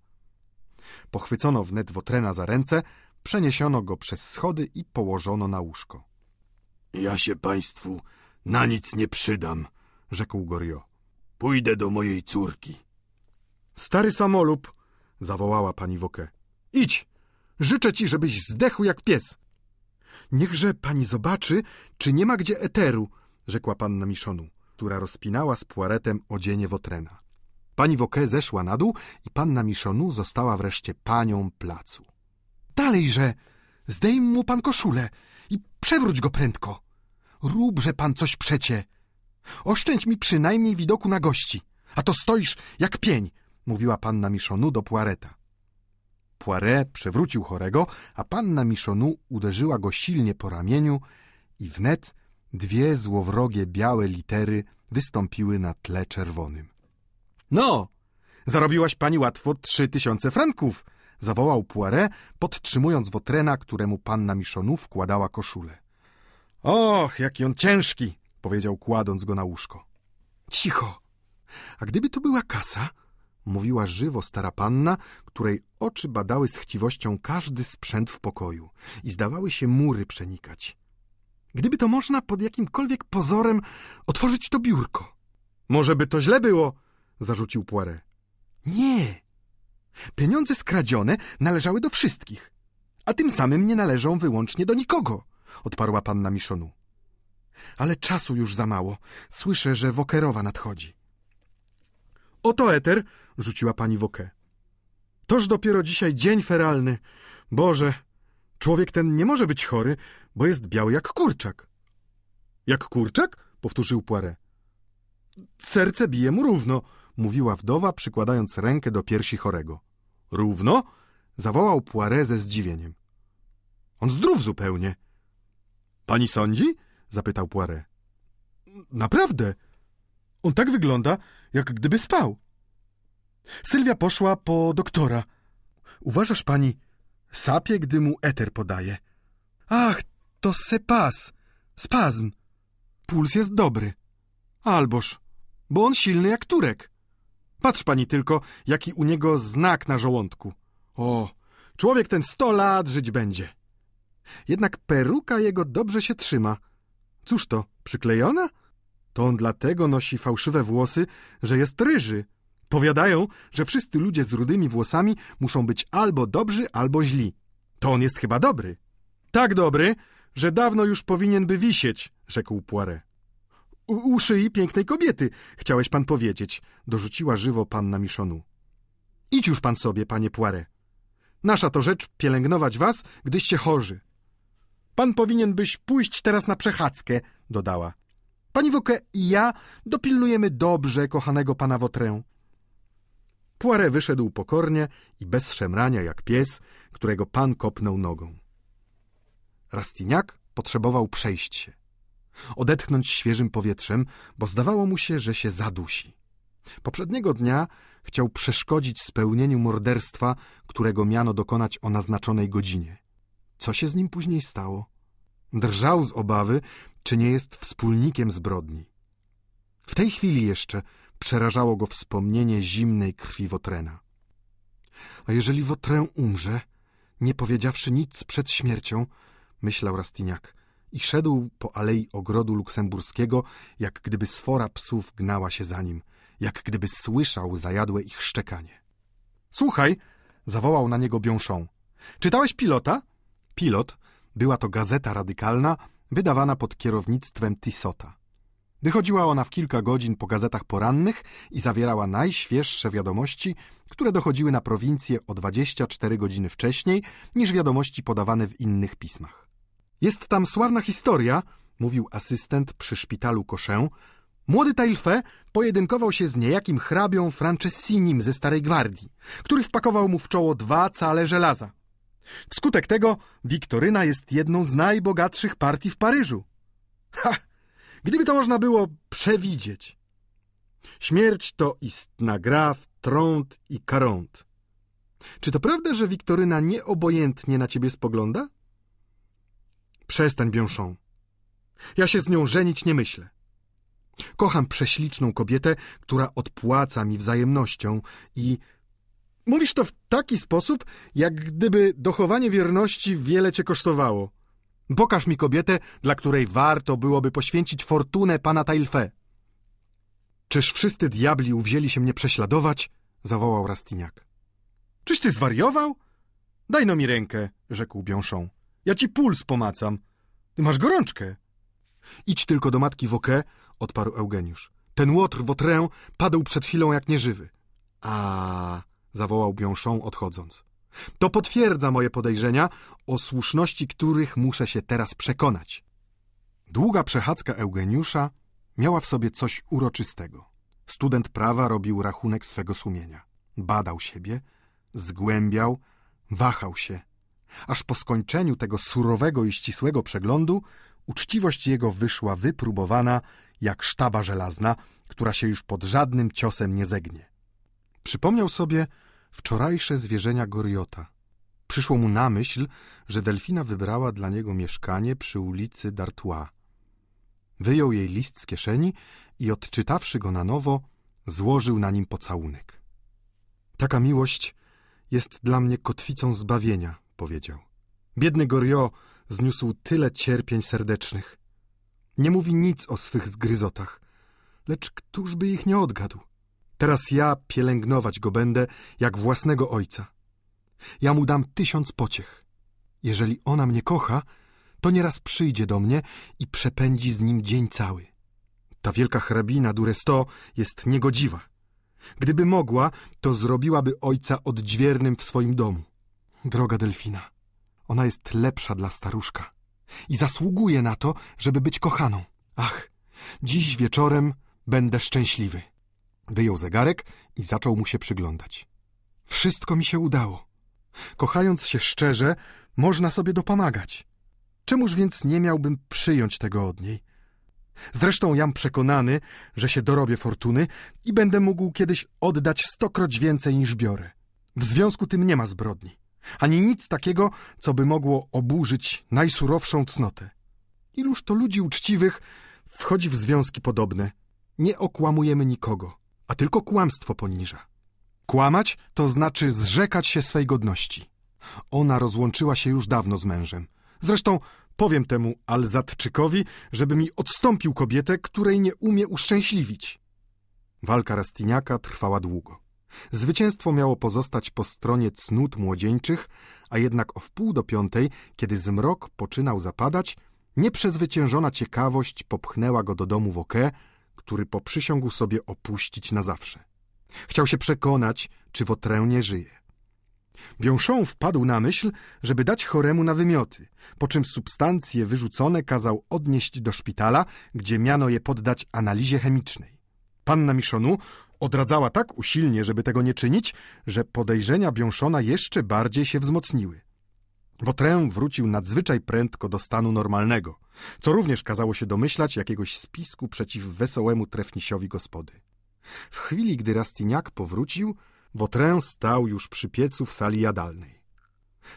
Pochwycono wnet Wotrena za ręce, przeniesiono go przez schody i położono na łóżko. Ja się państwu na nic nie przydam, rzekł Gorio. Pójdę do mojej córki. Stary samolub, zawołała pani Woke. Idź! Życzę ci, żebyś zdechł jak pies. Niechże pani zobaczy, czy nie ma gdzie eteru, rzekła panna Miszonu, która rozpinała z puaretem odzienie Wotrena. Pani Woke zeszła na dół i panna Miszonu została wreszcie panią placu. Dalejże! Zdejm mu pan koszulę i przewróć go prędko. Rób, pan coś przecie. Oszczędź mi przynajmniej widoku na gości, a to stoisz jak pień, mówiła panna Miszonu do Poireta. Poiret przewrócił chorego, a panna Miszonu uderzyła go silnie po ramieniu i wnet dwie złowrogie białe litery wystąpiły na tle czerwonym. No, zarobiłaś pani łatwo trzy tysiące franków, zawołał Poiret, podtrzymując Wotrena, któremu panna Miszonu wkładała koszulę. Och, jaki on ciężki, powiedział, kładąc go na łóżko. Cicho! A gdyby to była kasa? Mówiła żywo stara panna, której oczy badały z chciwością każdy sprzęt w pokoju i zdawały się mury przenikać. Gdyby to można pod jakimkolwiek pozorem otworzyć to biurko. Może by to źle było, zarzucił Poiré. Nie. Pieniądze skradzione należały do wszystkich, a tym samym nie należą wyłącznie do nikogo, odparła panna Miszonu ale czasu już za mało. Słyszę, że Wokerowa nadchodzi. Oto Eter, rzuciła pani Woke. Toż dopiero dzisiaj dzień feralny. Boże, człowiek ten nie może być chory, bo jest biały jak kurczak. Jak kurczak? powtórzył Poiré. Serce bije mu równo, mówiła wdowa, przykładając rękę do piersi chorego. Równo? zawołał Poiré ze zdziwieniem. On zdrów zupełnie. Pani sądzi? zapytał Poiré. Naprawdę? On tak wygląda, jak gdyby spał. Sylwia poszła po doktora. Uważasz pani, sapie, gdy mu eter podaje. Ach, to sepas, spazm. Puls jest dobry. Alboż, bo on silny jak Turek. Patrz pani tylko, jaki u niego znak na żołądku. O, człowiek ten sto lat żyć będzie. Jednak peruka jego dobrze się trzyma. Cóż to, przyklejona? To on dlatego nosi fałszywe włosy, że jest ryży. Powiadają, że wszyscy ludzie z rudymi włosami muszą być albo dobrzy, albo źli. To on jest chyba dobry. Tak dobry, że dawno już powinien by wisieć, rzekł Poiré. U, u szyi pięknej kobiety, chciałeś pan powiedzieć, dorzuciła żywo panna Miszonu. Idź już pan sobie, panie Poiré. Nasza to rzecz pielęgnować was, gdyście chorzy. Pan powinien byś pójść teraz na przechadzkę, dodała. Pani Woke i ja dopilnujemy dobrze kochanego pana Wotrę. Poiré wyszedł pokornie i bez szemrania jak pies, którego pan kopnął nogą. Rastiniak potrzebował przejść się. Odetchnąć świeżym powietrzem, bo zdawało mu się, że się zadusi. Poprzedniego dnia chciał przeszkodzić spełnieniu morderstwa, którego miano dokonać o naznaczonej godzinie. Co się z nim później stało? Drżał z obawy, czy nie jest wspólnikiem zbrodni. W tej chwili jeszcze przerażało go wspomnienie zimnej krwi Wotrena. A jeżeli Wotrę umrze, nie powiedziawszy nic przed śmiercią, myślał Rastiniak i szedł po alei ogrodu luksemburskiego, jak gdyby sfora psów gnała się za nim, jak gdyby słyszał zajadłe ich szczekanie. — Słuchaj! — zawołał na niego Biąszą. — Czytałeś pilota? — Pilot była to gazeta radykalna wydawana pod kierownictwem Tisota. Wychodziła ona w kilka godzin po gazetach porannych i zawierała najświeższe wiadomości, które dochodziły na prowincję o 24 godziny wcześniej niż wiadomości podawane w innych pismach. Jest tam sławna historia, mówił asystent przy szpitalu Koszę. Młody Tailfe pojedynkował się z niejakim hrabią Francesinim ze Starej Gwardii, który wpakował mu w czoło dwa cale żelaza. Wskutek tego Wiktoryna jest jedną z najbogatszych partii w Paryżu. Ha! Gdyby to można było przewidzieć. Śmierć to istna gra w trąd i karąd. Czy to prawda, że Wiktoryna nieobojętnie na ciebie spogląda? Przestań, Biąszą. Ja się z nią żenić nie myślę. Kocham prześliczną kobietę, która odpłaca mi wzajemnością i Mówisz to w taki sposób, jak gdyby dochowanie wierności wiele cię kosztowało. Pokaż mi kobietę, dla której warto byłoby poświęcić fortunę pana Tailfe. Czyż wszyscy diabli uwzięli się mnie prześladować? zawołał Rastiniak. Czyś ty zwariował? Daj no mi rękę, rzekł Biąszą. Ja ci puls pomacam. Ty masz gorączkę. Idź tylko do matki Wokę, odparł Eugeniusz. Ten łotr Wotrę padł przed chwilą jak nieżywy. A zawołał Bionchon odchodząc. To potwierdza moje podejrzenia, o słuszności których muszę się teraz przekonać. Długa przechadzka Eugeniusza miała w sobie coś uroczystego. Student prawa robił rachunek swego sumienia. Badał siebie, zgłębiał, wahał się. Aż po skończeniu tego surowego i ścisłego przeglądu uczciwość jego wyszła wypróbowana jak sztaba żelazna, która się już pod żadnym ciosem nie zegnie. Przypomniał sobie wczorajsze zwierzenia Goriota. Przyszło mu na myśl, że delfina wybrała dla niego mieszkanie przy ulicy D'Artois. Wyjął jej list z kieszeni i odczytawszy go na nowo, złożył na nim pocałunek. Taka miłość jest dla mnie kotwicą zbawienia, powiedział. Biedny Goriot zniósł tyle cierpień serdecznych. Nie mówi nic o swych zgryzotach, lecz któż by ich nie odgadł? Teraz ja pielęgnować go będę jak własnego ojca. Ja mu dam tysiąc pociech. Jeżeli ona mnie kocha, to nieraz przyjdzie do mnie i przepędzi z nim dzień cały. Ta wielka hrabina Duresto jest niegodziwa. Gdyby mogła, to zrobiłaby ojca odźwiernym w swoim domu. Droga Delfina, ona jest lepsza dla staruszka i zasługuje na to, żeby być kochaną. Ach, dziś wieczorem będę szczęśliwy. Wyjął zegarek i zaczął mu się przyglądać. Wszystko mi się udało. Kochając się szczerze, można sobie dopomagać. Czemuż więc nie miałbym przyjąć tego od niej? Zresztą jam przekonany, że się dorobię fortuny i będę mógł kiedyś oddać stokroć więcej niż biorę. W związku tym nie ma zbrodni, ani nic takiego, co by mogło oburzyć najsurowszą cnotę. Iluż to ludzi uczciwych wchodzi w związki podobne. Nie okłamujemy nikogo a tylko kłamstwo poniża. Kłamać to znaczy zrzekać się swej godności. Ona rozłączyła się już dawno z mężem. Zresztą powiem temu Alzatczykowi, żeby mi odstąpił kobietę, której nie umie uszczęśliwić. Walka Rastiniaka trwała długo. Zwycięstwo miało pozostać po stronie cnót młodzieńczych, a jednak o wpół do piątej, kiedy zmrok poczynał zapadać, nieprzezwyciężona ciekawość popchnęła go do domu Woke, który poprzysiągł sobie opuścić na zawsze. Chciał się przekonać, czy Wotrę nie żyje. Bionchon wpadł na myśl, żeby dać choremu na wymioty, po czym substancje wyrzucone kazał odnieść do szpitala, gdzie miano je poddać analizie chemicznej. Panna Michonu odradzała tak usilnie, żeby tego nie czynić, że podejrzenia Bionchona jeszcze bardziej się wzmocniły. Wotrę wrócił nadzwyczaj prędko do stanu normalnego co również kazało się domyślać jakiegoś spisku przeciw wesołemu trefnisiowi gospody. W chwili, gdy Rastiniak powrócił, Wotrę stał już przy piecu w sali jadalnej.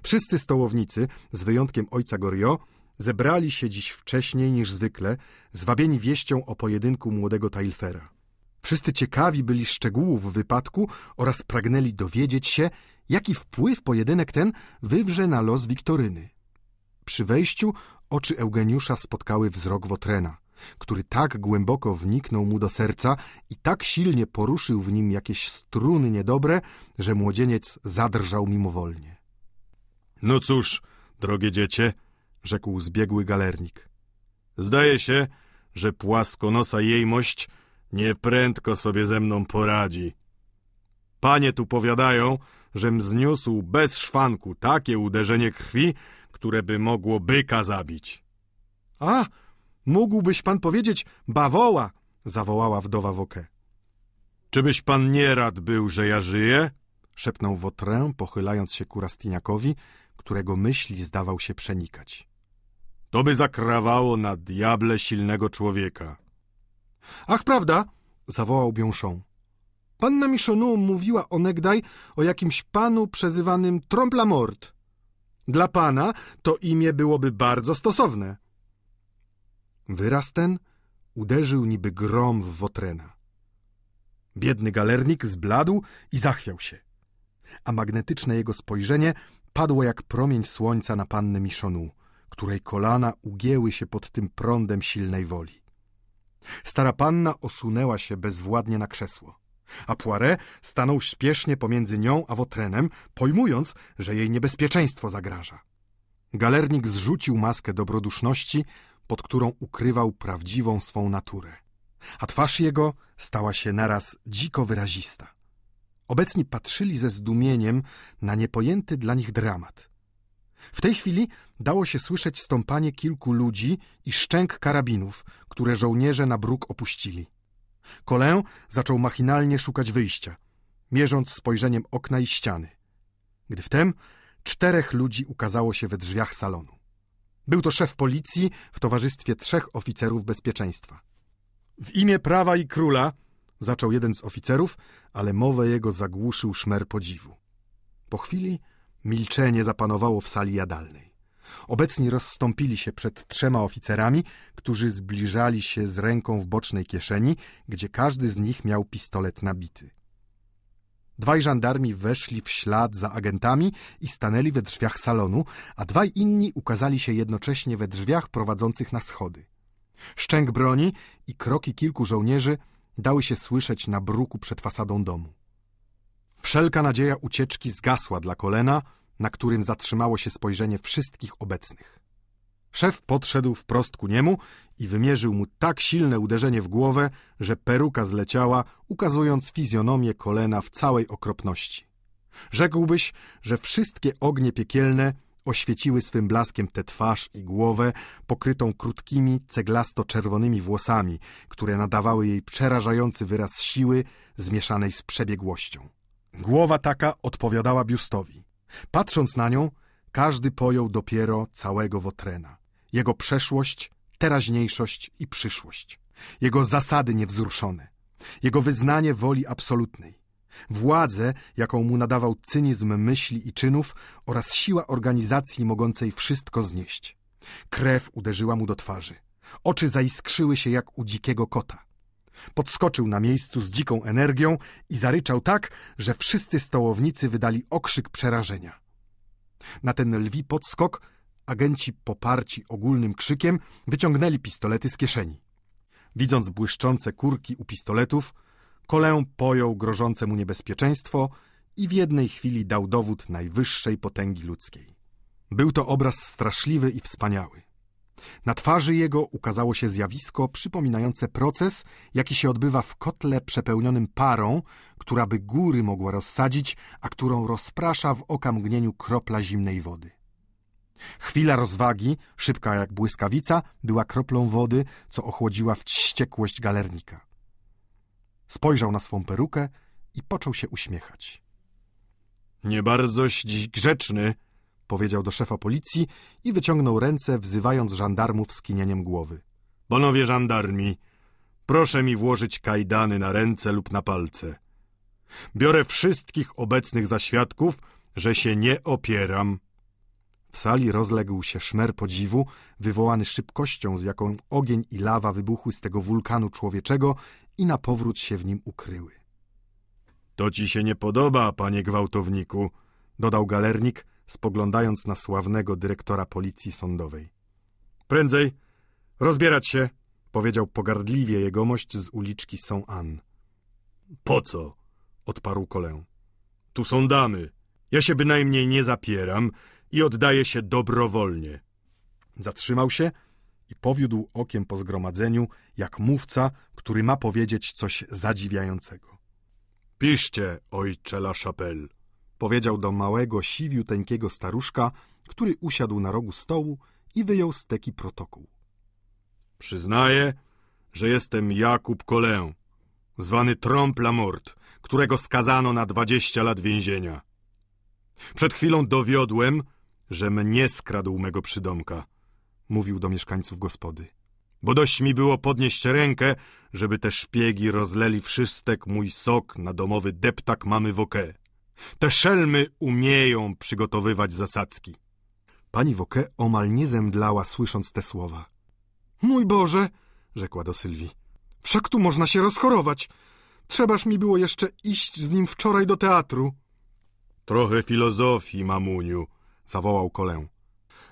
Wszyscy stołownicy, z wyjątkiem ojca Gorio, zebrali się dziś wcześniej niż zwykle, zwabieni wieścią o pojedynku młodego Tailfera. Wszyscy ciekawi byli szczegółów wypadku oraz pragnęli dowiedzieć się, jaki wpływ pojedynek ten wywrze na los Wiktoryny. Przy wejściu Oczy Eugeniusza spotkały wzrok Wotrena, który tak głęboko wniknął mu do serca i tak silnie poruszył w nim jakieś struny niedobre, że młodzieniec zadrżał mimowolnie. — No cóż, drogie dziecię — rzekł zbiegły galernik. — Zdaje się, że płaskonosa jejmość nieprędko sobie ze mną poradzi. Panie tu powiadają, żem zniósł bez szwanku takie uderzenie krwi, które by mogło byka zabić. A, mógłbyś pan powiedzieć bawoła, zawołała wdowa Wokę. Czybyś pan nie rad był, że ja żyję? szepnął Wotrę, pochylając się ku Rastiniakowi, którego myśli zdawał się przenikać. To by zakrawało na diable silnego człowieka. Ach, prawda, zawołał Biąszą. Panna Miszonu mówiła onegdaj o jakimś panu przezywanym Tromplamort. Dla pana to imię byłoby bardzo stosowne. Wyraz ten uderzył niby grom w Wotrena. Biedny galernik zbladł i zachwiał się, a magnetyczne jego spojrzenie padło jak promień słońca na pannę Miszonu, której kolana ugięły się pod tym prądem silnej woli. Stara panna osunęła się bezwładnie na krzesło a Poiret stanął śpiesznie pomiędzy nią a Wotrenem, pojmując, że jej niebezpieczeństwo zagraża. Galernik zrzucił maskę dobroduszności, pod którą ukrywał prawdziwą swą naturę, a twarz jego stała się naraz dziko wyrazista. Obecni patrzyli ze zdumieniem na niepojęty dla nich dramat. W tej chwili dało się słyszeć stąpanie kilku ludzi i szczęk karabinów, które żołnierze na bruk opuścili. Colin zaczął machinalnie szukać wyjścia, mierząc spojrzeniem okna i ściany. Gdy wtem czterech ludzi ukazało się we drzwiach salonu. Był to szef policji w towarzystwie trzech oficerów bezpieczeństwa. W imię prawa i króla zaczął jeden z oficerów, ale mowę jego zagłuszył szmer podziwu. Po chwili milczenie zapanowało w sali jadalnej. Obecni rozstąpili się przed trzema oficerami, którzy zbliżali się z ręką w bocznej kieszeni, gdzie każdy z nich miał pistolet nabity. Dwaj żandarmi weszli w ślad za agentami i stanęli we drzwiach salonu, a dwaj inni ukazali się jednocześnie we drzwiach prowadzących na schody. Szczęk broni i kroki kilku żołnierzy dały się słyszeć na bruku przed fasadą domu. Wszelka nadzieja ucieczki zgasła dla kolena – na którym zatrzymało się spojrzenie wszystkich obecnych. Szef podszedł wprost ku niemu i wymierzył mu tak silne uderzenie w głowę, że peruka zleciała, ukazując fizjonomię kolena w całej okropności. Rzekłbyś, że wszystkie ognie piekielne oświeciły swym blaskiem tę twarz i głowę pokrytą krótkimi, ceglasto-czerwonymi włosami, które nadawały jej przerażający wyraz siły zmieszanej z przebiegłością. Głowa taka odpowiadała biustowi. Patrząc na nią, każdy pojął dopiero całego Wotrena. Jego przeszłość, teraźniejszość i przyszłość. Jego zasady niewzruszone. Jego wyznanie woli absolutnej. Władzę, jaką mu nadawał cynizm myśli i czynów oraz siła organizacji mogącej wszystko znieść. Krew uderzyła mu do twarzy. Oczy zaiskrzyły się jak u dzikiego kota. Podskoczył na miejscu z dziką energią i zaryczał tak, że wszyscy stołownicy wydali okrzyk przerażenia. Na ten lwi podskok agenci poparci ogólnym krzykiem wyciągnęli pistolety z kieszeni. Widząc błyszczące kurki u pistoletów, Kolę pojął grożące mu niebezpieczeństwo i w jednej chwili dał dowód najwyższej potęgi ludzkiej. Był to obraz straszliwy i wspaniały. Na twarzy jego ukazało się zjawisko przypominające proces, jaki się odbywa w kotle przepełnionym parą, która by góry mogła rozsadzić, a którą rozprasza w okamgnieniu kropla zimnej wody. Chwila rozwagi, szybka jak błyskawica, była kroplą wody, co ochłodziła wściekłość galernika. Spojrzał na swą perukę i począł się uśmiechać. — Nie bardzoś dziś grzeczny — powiedział do szefa policji i wyciągnął ręce, wzywając żandarmów skinieniem głowy. Panowie żandarmi, proszę mi włożyć kajdany na ręce lub na palce. Biorę wszystkich obecnych za świadków, że się nie opieram. W sali rozległ się szmer podziwu, wywołany szybkością, z jaką ogień i lawa wybuchły z tego wulkanu człowieczego i na powrót się w nim ukryły. To ci się nie podoba, panie gwałtowniku, dodał galernik, spoglądając na sławnego dyrektora policji sądowej. Prędzej! Rozbierać się! powiedział pogardliwie jegomość z uliczki São An. Po co? odparł kolę. Tu są damy. Ja się bynajmniej nie zapieram i oddaję się dobrowolnie. Zatrzymał się i powiódł okiem po zgromadzeniu, jak mówca, który ma powiedzieć coś zadziwiającego. Piszcie, ojcze La Chapelle. Powiedział do małego, siwiuteńkiego staruszka, który usiadł na rogu stołu i wyjął z teki protokół. Przyznaję, że jestem Jakub Kolę, zwany Tromp Lamort, którego skazano na dwadzieścia lat więzienia. Przed chwilą dowiodłem, że mnie skradł mego przydomka, mówił do mieszkańców gospody. Bo dość mi było podnieść rękę, żeby te szpiegi rozleli wszystek mój sok na domowy deptak mamy wokę. Te szelmy umieją przygotowywać zasadzki. Pani Woke omal nie zemdlała, słysząc te słowa. Mój Boże, rzekła do Sylwii. Wszak tu można się rozchorować. Trzebaż mi było jeszcze iść z nim wczoraj do teatru. Trochę filozofii, mamuniu, zawołał Kolę.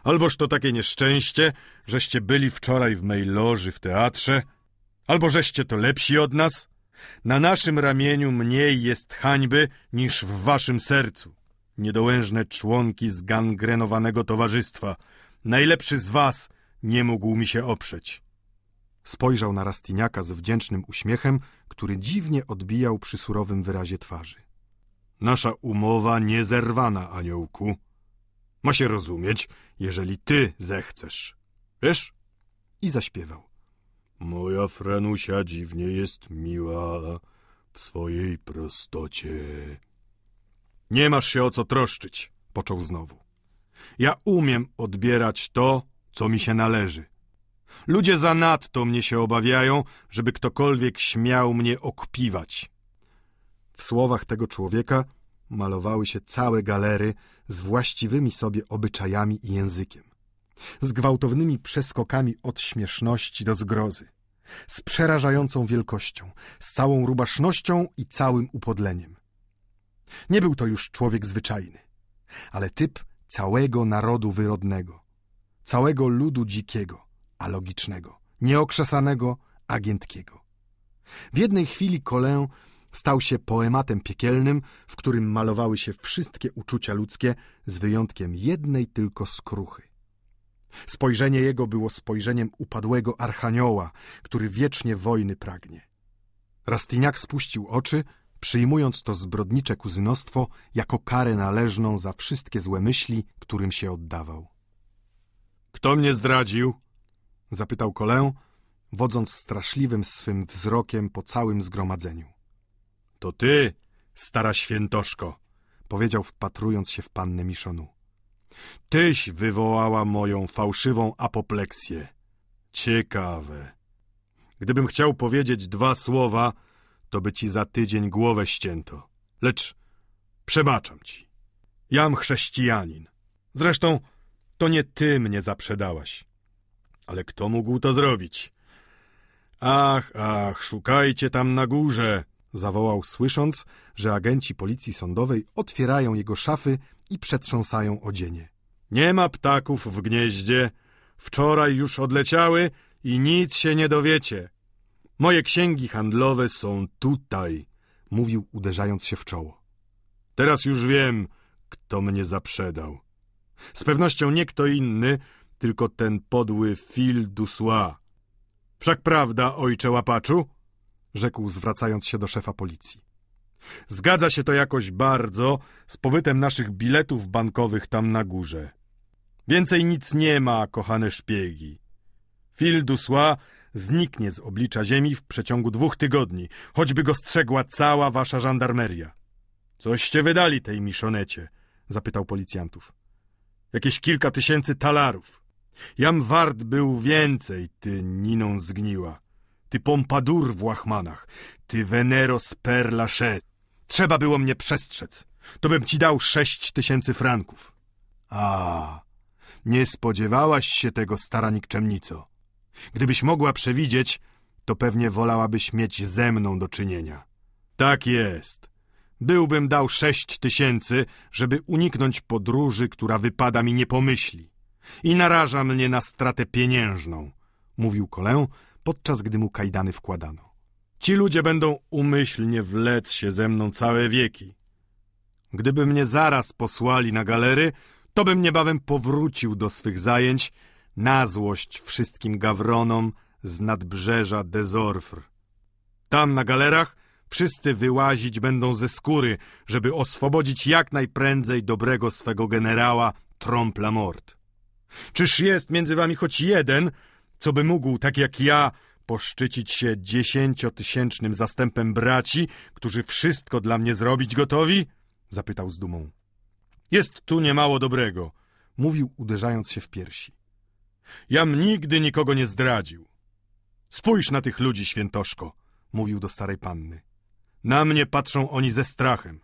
Alboż to takie nieszczęście, żeście byli wczoraj w mej loży w teatrze, albo żeście to lepsi od nas, na naszym ramieniu mniej jest hańby niż w waszym sercu. Niedołężne członki zgangrenowanego towarzystwa. Najlepszy z was nie mógł mi się oprzeć. Spojrzał na Rastiniaka z wdzięcznym uśmiechem, który dziwnie odbijał przy surowym wyrazie twarzy. Nasza umowa niezerwana, aniołku. Ma się rozumieć, jeżeli ty zechcesz. Wiesz? I zaśpiewał. Moja frenusia dziwnie jest miła w swojej prostocie. Nie masz się o co troszczyć, począł znowu. Ja umiem odbierać to, co mi się należy. Ludzie zanadto mnie się obawiają, żeby ktokolwiek śmiał mnie okpiwać. W słowach tego człowieka malowały się całe galery z właściwymi sobie obyczajami i językiem z gwałtownymi przeskokami od śmieszności do zgrozy, z przerażającą wielkością, z całą rubasznością i całym upodleniem. Nie był to już człowiek zwyczajny, ale typ całego narodu wyrodnego, całego ludu dzikiego, a logicznego, nieokrzesanego, agentkiego. W jednej chwili Colin stał się poematem piekielnym, w którym malowały się wszystkie uczucia ludzkie, z wyjątkiem jednej tylko skruchy Spojrzenie jego było spojrzeniem upadłego archanioła, który wiecznie wojny pragnie. Rastiniak spuścił oczy, przyjmując to zbrodnicze kuzynostwo jako karę należną za wszystkie złe myśli, którym się oddawał. Kto mnie zdradził? zapytał Kolę, wodząc straszliwym swym wzrokiem po całym zgromadzeniu. To ty, stara świętoszko, powiedział wpatrując się w pannę Miszonu. Tyś wywołała moją fałszywą apopleksję. Ciekawe. Gdybym chciał powiedzieć dwa słowa, to by ci za tydzień głowę ścięto. Lecz przebaczam ci. Jam chrześcijanin. Zresztą to nie ty mnie zaprzedałaś. Ale kto mógł to zrobić? Ach, ach, szukajcie tam na górze zawołał, słysząc, że agenci policji sądowej otwierają jego szafy i przetrząsają odzienie. Nie ma ptaków w gnieździe. Wczoraj już odleciały i nic się nie dowiecie. Moje księgi handlowe są tutaj, mówił, uderzając się w czoło. Teraz już wiem, kto mnie zaprzedał. Z pewnością nie kto inny, tylko ten podły Phil Dusła. Wszak prawda, ojcze łapaczu? rzekł zwracając się do szefa policji. Zgadza się to jakoś bardzo z pobytem naszych biletów bankowych tam na górze. Więcej nic nie ma, kochane szpiegi. Fil Dusła zniknie z oblicza ziemi w przeciągu dwóch tygodni, choćby go strzegła cała wasza żandarmeria. Coście wydali tej miszonecie? zapytał policjantów. Jakieś kilka tysięcy talarów. Jam wart był więcej, ty niną zgniła. Ty Pompadour w łachmanach, ty Veneros per Père Trzeba było mnie przestrzec. To bym ci dał sześć tysięcy franków. A, nie spodziewałaś się tego, stara nikczemnico. Gdybyś mogła przewidzieć, to pewnie wolałabyś mieć ze mną do czynienia. Tak jest. Byłbym dał sześć tysięcy, żeby uniknąć podróży, która wypada mi nie pomyśli. I naraża mnie na stratę pieniężną, mówił Kolę, podczas gdy mu kajdany wkładano. Ci ludzie będą umyślnie wlec się ze mną całe wieki. Gdyby mnie zaraz posłali na galery, to bym niebawem powrócił do swych zajęć na złość wszystkim gawronom z nadbrzeża Dezorfr. Tam na galerach wszyscy wyłazić będą ze skóry, żeby oswobodzić jak najprędzej dobrego swego generała Trompla Mort. Czyż jest między wami choć jeden, co by mógł, tak jak ja, poszczycić się dziesięciotysięcznym zastępem braci, którzy wszystko dla mnie zrobić gotowi? Zapytał z dumą. Jest tu niemało dobrego, mówił uderzając się w piersi. Jam nigdy nikogo nie zdradził. Spójrz na tych ludzi, świętoszko, mówił do starej panny. Na mnie patrzą oni ze strachem,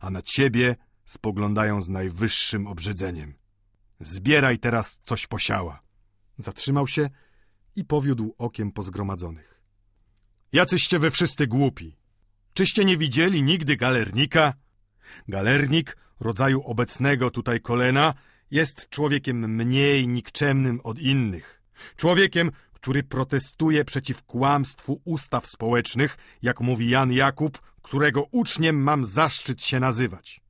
a na ciebie spoglądają z najwyższym obrzydzeniem. Zbieraj teraz coś posiała. Zatrzymał się i powiódł okiem po zgromadzonych. Jacyście wy wszyscy głupi! Czyście nie widzieli nigdy galernika? Galernik, rodzaju obecnego tutaj kolena, jest człowiekiem mniej nikczemnym od innych. Człowiekiem, który protestuje przeciw kłamstwu ustaw społecznych, jak mówi Jan Jakub, którego uczniem mam zaszczyt się nazywać.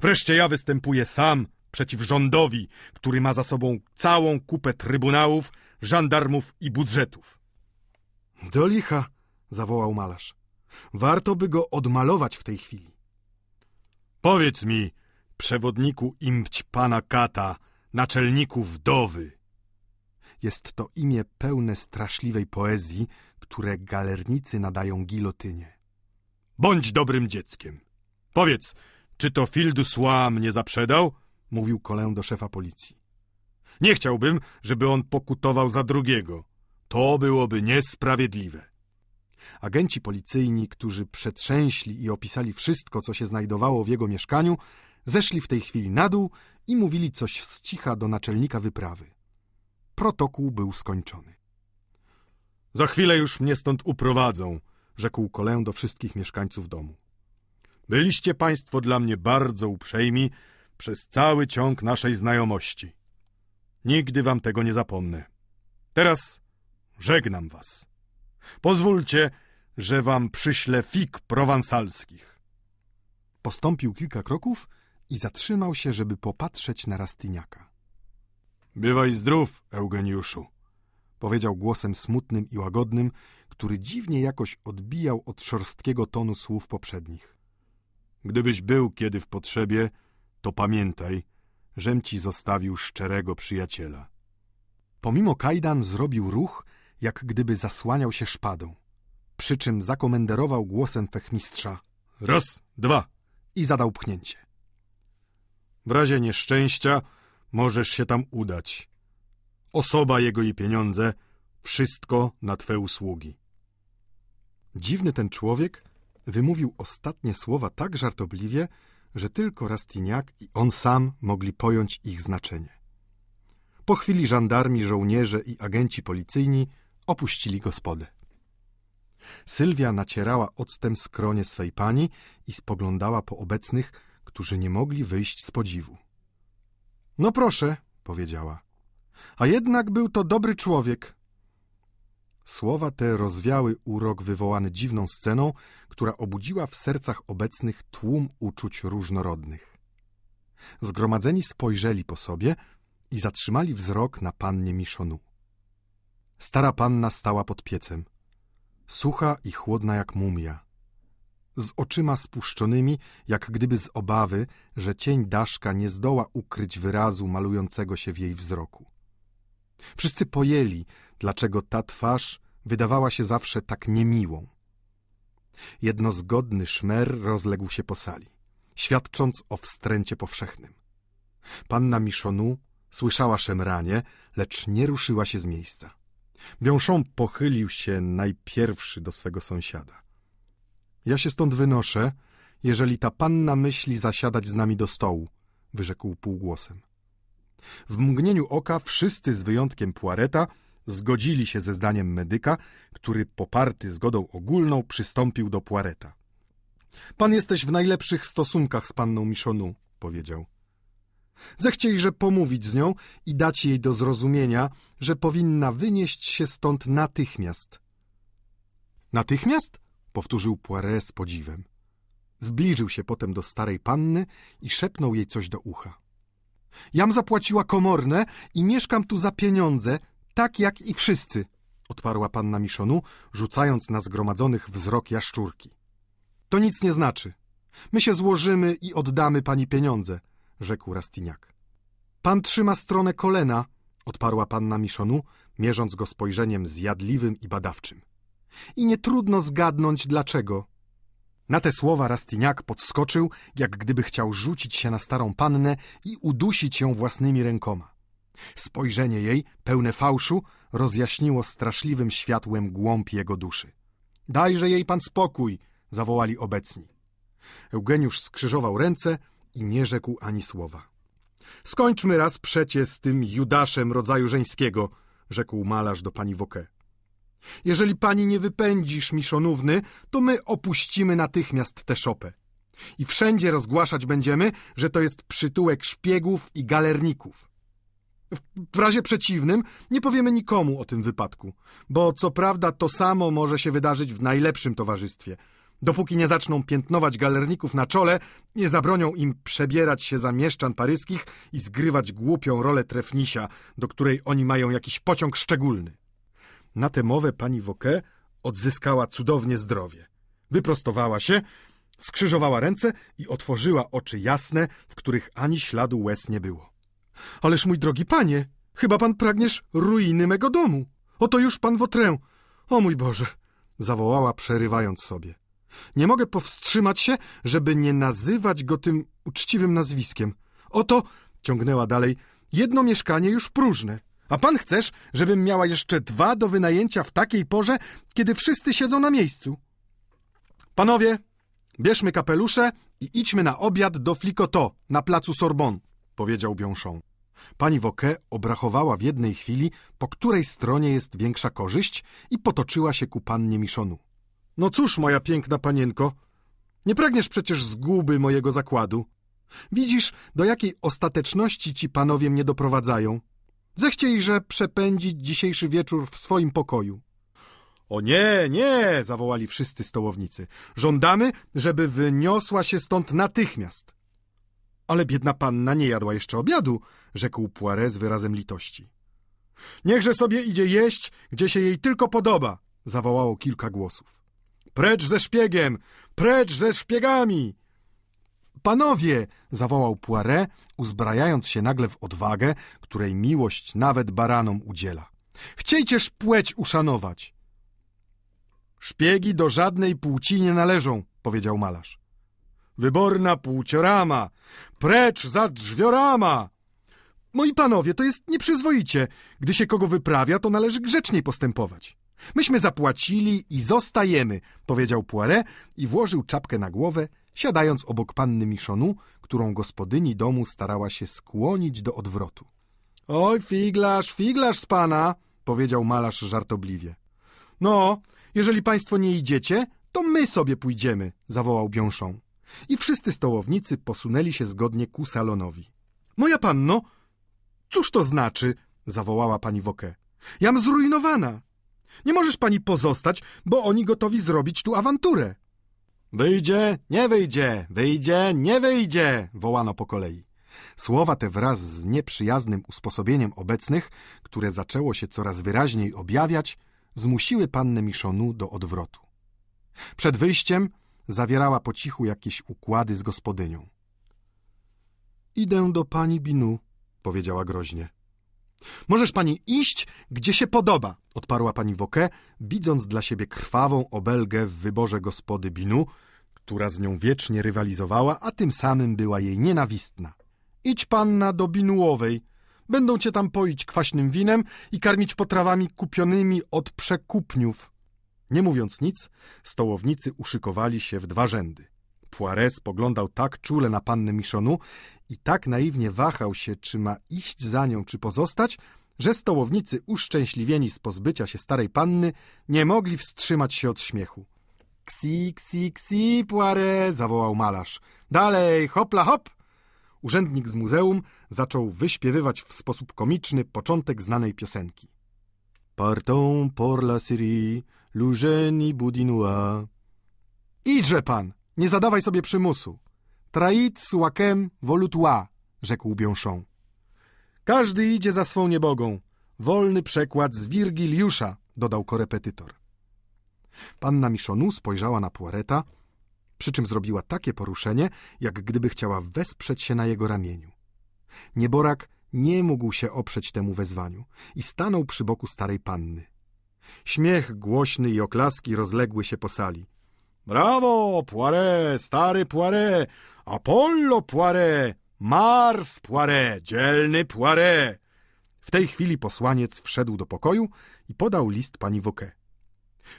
Wreszcie ja występuję sam, przeciw rządowi, który ma za sobą całą kupę trybunałów, żandarmów i budżetów. Do licha, zawołał malarz. Warto by go odmalować w tej chwili. Powiedz mi, przewodniku imć pana kata, naczelniku wdowy. Jest to imię pełne straszliwej poezji, które galernicy nadają gilotynie. Bądź dobrym dzieckiem. Powiedz, czy to Fil du Sois mnie zaprzedał? mówił Kolę do szefa policji. Nie chciałbym, żeby on pokutował za drugiego. To byłoby niesprawiedliwe. Agenci policyjni, którzy przetrzęśli i opisali wszystko, co się znajdowało w jego mieszkaniu, zeszli w tej chwili na dół i mówili coś z cicha do naczelnika wyprawy. Protokół był skończony. Za chwilę już mnie stąd uprowadzą, rzekł Kolę do wszystkich mieszkańców domu. Byliście państwo dla mnie bardzo uprzejmi, przez cały ciąg naszej znajomości. Nigdy wam tego nie zapomnę. Teraz żegnam was. Pozwólcie, że wam przyślę fig prowansalskich. Postąpił kilka kroków i zatrzymał się, żeby popatrzeć na Rastyniaka. Bywaj zdrów, Eugeniuszu, powiedział głosem smutnym i łagodnym, który dziwnie jakoś odbijał od szorstkiego tonu słów poprzednich. Gdybyś był kiedy w potrzebie, to pamiętaj, żem ci zostawił szczerego przyjaciela. Pomimo kajdan zrobił ruch, jak gdyby zasłaniał się szpadą, przy czym zakomenderował głosem fechmistrza Raz, dwa i zadał pchnięcie. W razie nieszczęścia możesz się tam udać. Osoba jego i pieniądze, wszystko na twe usługi. Dziwny ten człowiek wymówił ostatnie słowa tak żartobliwie, że tylko Rastiniak i on sam mogli pojąć ich znaczenie. Po chwili żandarmi, żołnierze i agenci policyjni opuścili gospodę. Sylwia nacierała octem skronie swej pani i spoglądała po obecnych, którzy nie mogli wyjść z podziwu. — No proszę — powiedziała. — A jednak był to dobry człowiek, Słowa te rozwiały urok wywołany dziwną sceną, która obudziła w sercach obecnych tłum uczuć różnorodnych. Zgromadzeni spojrzeli po sobie i zatrzymali wzrok na pannie Miszonu. Stara panna stała pod piecem, sucha i chłodna jak mumia, z oczyma spuszczonymi, jak gdyby z obawy, że cień daszka nie zdoła ukryć wyrazu malującego się w jej wzroku. Wszyscy pojęli, dlaczego ta twarz wydawała się zawsze tak niemiłą. Jednozgodny szmer rozległ się po sali, świadcząc o wstręcie powszechnym. Panna Miszonu słyszała szemranie, lecz nie ruszyła się z miejsca. Biąszą pochylił się najpierwszy do swego sąsiada. Ja się stąd wynoszę, jeżeli ta panna myśli zasiadać z nami do stołu, wyrzekł półgłosem. W mgnieniu oka wszyscy z wyjątkiem Puareta zgodzili się ze zdaniem medyka, który poparty zgodą ogólną przystąpił do Puareta. Pan jesteś w najlepszych stosunkach z panną Miszonu, powiedział. Zechciejże pomówić z nią i dać jej do zrozumienia, że powinna wynieść się stąd natychmiast. Natychmiast? powtórzył Poiret z podziwem. Zbliżył się potem do starej panny i szepnął jej coś do ucha. Jam zapłaciła komorne i mieszkam tu za pieniądze, tak jak i wszyscy, odparła panna Miszonu, rzucając na zgromadzonych wzrok jaszczurki. To nic nie znaczy. My się złożymy i oddamy pani pieniądze, rzekł Rastiniak. Pan trzyma stronę kolena, odparła panna Miszonu, mierząc go spojrzeniem zjadliwym i badawczym. I nie trudno zgadnąć dlaczego. Na te słowa Rastiniak podskoczył, jak gdyby chciał rzucić się na starą pannę i udusić ją własnymi rękoma. Spojrzenie jej, pełne fałszu, rozjaśniło straszliwym światłem głąb jego duszy. Dajże jej pan spokój! zawołali obecni. Eugeniusz skrzyżował ręce i nie rzekł ani słowa. Skończmy raz przecie z tym Judaszem rodzaju żeńskiego, rzekł malarz do pani Woke. Jeżeli pani nie wypędzisz mi to my opuścimy natychmiast tę szopę. I wszędzie rozgłaszać będziemy, że to jest przytułek szpiegów i galerników. W razie przeciwnym nie powiemy nikomu o tym wypadku, bo co prawda to samo może się wydarzyć w najlepszym towarzystwie. Dopóki nie zaczną piętnować galerników na czole, nie zabronią im przebierać się za mieszczan paryskich i zgrywać głupią rolę trefnisia, do której oni mają jakiś pociąg szczególny. Na tę mowę pani Woke odzyskała cudownie zdrowie. Wyprostowała się, skrzyżowała ręce i otworzyła oczy jasne, w których ani śladu łez nie było. Ależ mój drogi panie, chyba pan pragniesz ruiny mego domu. Oto już pan Wotrę. O mój Boże! zawołała, przerywając sobie. Nie mogę powstrzymać się, żeby nie nazywać go tym uczciwym nazwiskiem. Oto, ciągnęła dalej, jedno mieszkanie już próżne. A pan chcesz, żebym miała jeszcze dwa do wynajęcia w takiej porze, kiedy wszyscy siedzą na miejscu? Panowie, bierzmy kapelusze i idźmy na obiad do Flicoteau na placu Sorbon, powiedział Bionchon. Pani Woke obrachowała w jednej chwili, po której stronie jest większa korzyść i potoczyła się ku pannie Miszonu. No cóż, moja piękna panienko, nie pragniesz przecież zguby mojego zakładu. Widzisz, do jakiej ostateczności ci panowie mnie doprowadzają. Zechciejże przepędzić dzisiejszy wieczór w swoim pokoju. O nie, nie, zawołali wszyscy stołownicy. Żądamy, żeby wyniosła się stąd natychmiast. Ale biedna panna nie jadła jeszcze obiadu, rzekł Poiré z wyrazem litości. Niechże sobie idzie jeść, gdzie się jej tylko podoba, zawołało kilka głosów. Precz ze szpiegiem! Precz ze szpiegami! panowie! zawołał Poiret, uzbrajając się nagle w odwagę, której miłość nawet baranom udziela. Chciejcież płeć uszanować! Szpiegi do żadnej płci nie należą, powiedział malarz. Wyborna płciorama! Precz za drzwiorama! Moi panowie, to jest nieprzyzwoicie. Gdy się kogo wyprawia, to należy grzeczniej postępować. Myśmy zapłacili i zostajemy, powiedział Poiret i włożył czapkę na głowę siadając obok panny Miszonu, którą gospodyni domu starała się skłonić do odwrotu. — Oj, figlarz, figlarz z pana! — powiedział malarz żartobliwie. — No, jeżeli państwo nie idziecie, to my sobie pójdziemy — zawołał Biąszą. I wszyscy stołownicy posunęli się zgodnie ku salonowi. — Moja panno, cóż to znaczy? — zawołała pani Wokę. — Jam zrujnowana! Nie możesz pani pozostać, bo oni gotowi zrobić tu awanturę! — Wyjdzie, nie wyjdzie, wyjdzie, nie wyjdzie, wołano po kolei. Słowa te wraz z nieprzyjaznym usposobieniem obecnych, które zaczęło się coraz wyraźniej objawiać, zmusiły pannę Miszonu do odwrotu. Przed wyjściem zawierała po cichu jakieś układy z gospodynią. Idę do pani Binu, powiedziała groźnie. Możesz pani iść, gdzie się podoba, odparła pani Wokę, widząc dla siebie krwawą obelgę w wyborze gospody Binu, która z nią wiecznie rywalizowała, a tym samym była jej nienawistna. Idź panna do Binułowej. Będą cię tam poić kwaśnym winem i karmić potrawami kupionymi od przekupniów. Nie mówiąc nic, stołownicy uszykowali się w dwa rzędy. Poiré spoglądał tak czule na pannę Miszonu i tak naiwnie wahał się, czy ma iść za nią, czy pozostać, że stołownicy uszczęśliwieni z pozbycia się starej panny nie mogli wstrzymać się od śmiechu. Ksi, ksi, ksi, Poiré, zawołał malarz. Dalej, hopla, hop! Urzędnik z muzeum zaczął wyśpiewywać w sposób komiczny początek znanej piosenki. Partons pour la Syrie, Lugeni y Budinois. Idźże pan! Nie zadawaj sobie przymusu. Trait suakem volutua, rzekł Biąszą. Każdy idzie za swą niebogą. Wolny przekład z Wirgiliusza, dodał korepetytor. Panna Miszonu spojrzała na Poireta, przy czym zrobiła takie poruszenie, jak gdyby chciała wesprzeć się na jego ramieniu. Nieborak nie mógł się oprzeć temu wezwaniu i stanął przy boku starej panny. Śmiech głośny i oklaski rozległy się po sali. Brawo, Poiré, stary Poiré, Apollo Poiré, Mars Poiré, dzielny Poiré. W tej chwili posłaniec wszedł do pokoju i podał list pani Woke.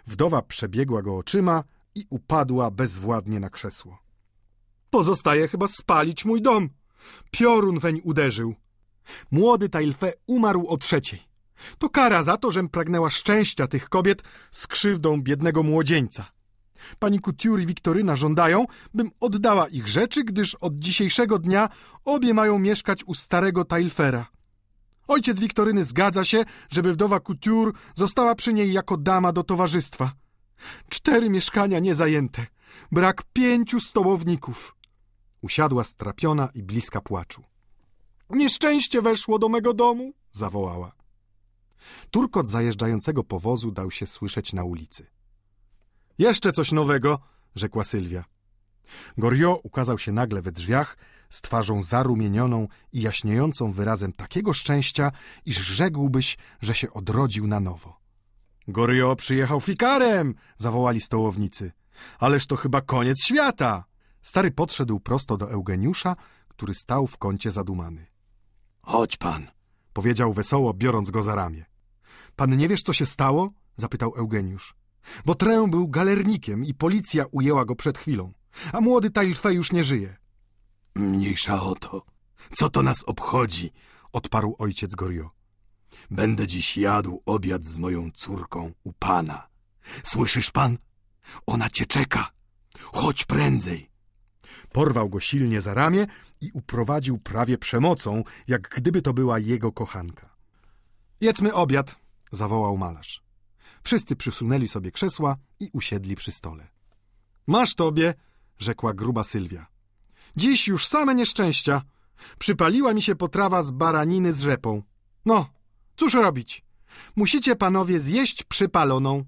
Wdowa przebiegła go oczyma i upadła bezwładnie na krzesło. Pozostaje chyba spalić mój dom. Piorun weń uderzył. Młody Tailfe umarł o trzeciej. To kara za to, żem pragnęła szczęścia tych kobiet z krzywdą biednego młodzieńca. Pani Couture i Wiktoryna żądają, bym oddała ich rzeczy, gdyż od dzisiejszego dnia obie mają mieszkać u starego Tailfera. Ojciec Wiktoryny zgadza się, żeby wdowa Couture została przy niej jako dama do towarzystwa. Cztery mieszkania niezajęte. Brak pięciu stołowników. Usiadła strapiona i bliska płaczu. Nieszczęście weszło do mego domu, zawołała. Turkot zajeżdżającego powozu dał się słyszeć na ulicy. Jeszcze coś nowego, rzekła Sylwia. Gorio ukazał się nagle we drzwiach, z twarzą zarumienioną i jaśniejącą wyrazem takiego szczęścia, iż rzekłbyś, że się odrodził na nowo. Gorio przyjechał fikarem! zawołali stołownicy. Ależ to chyba koniec świata! Stary podszedł prosto do Eugeniusza, który stał w kącie zadumany. Chodź pan, powiedział wesoło, biorąc go za ramię. Pan nie wiesz, co się stało? zapytał Eugeniusz. Bo Trę był galernikiem i policja ujęła go przed chwilą. A młody Tailfe już nie żyje. Mniejsza o to. Co to nas obchodzi? Odparł ojciec Gorio. Będę dziś jadł obiad z moją córką u pana. Słyszysz pan? Ona cię czeka. Chodź prędzej. Porwał go silnie za ramię i uprowadził prawie przemocą, jak gdyby to była jego kochanka. Jedzmy obiad, zawołał malarz. Wszyscy przysunęli sobie krzesła i usiedli przy stole. Masz tobie, rzekła gruba Sylwia. Dziś już same nieszczęścia. Przypaliła mi się potrawa z baraniny z rzepą. No, cóż robić? Musicie panowie zjeść przypaloną.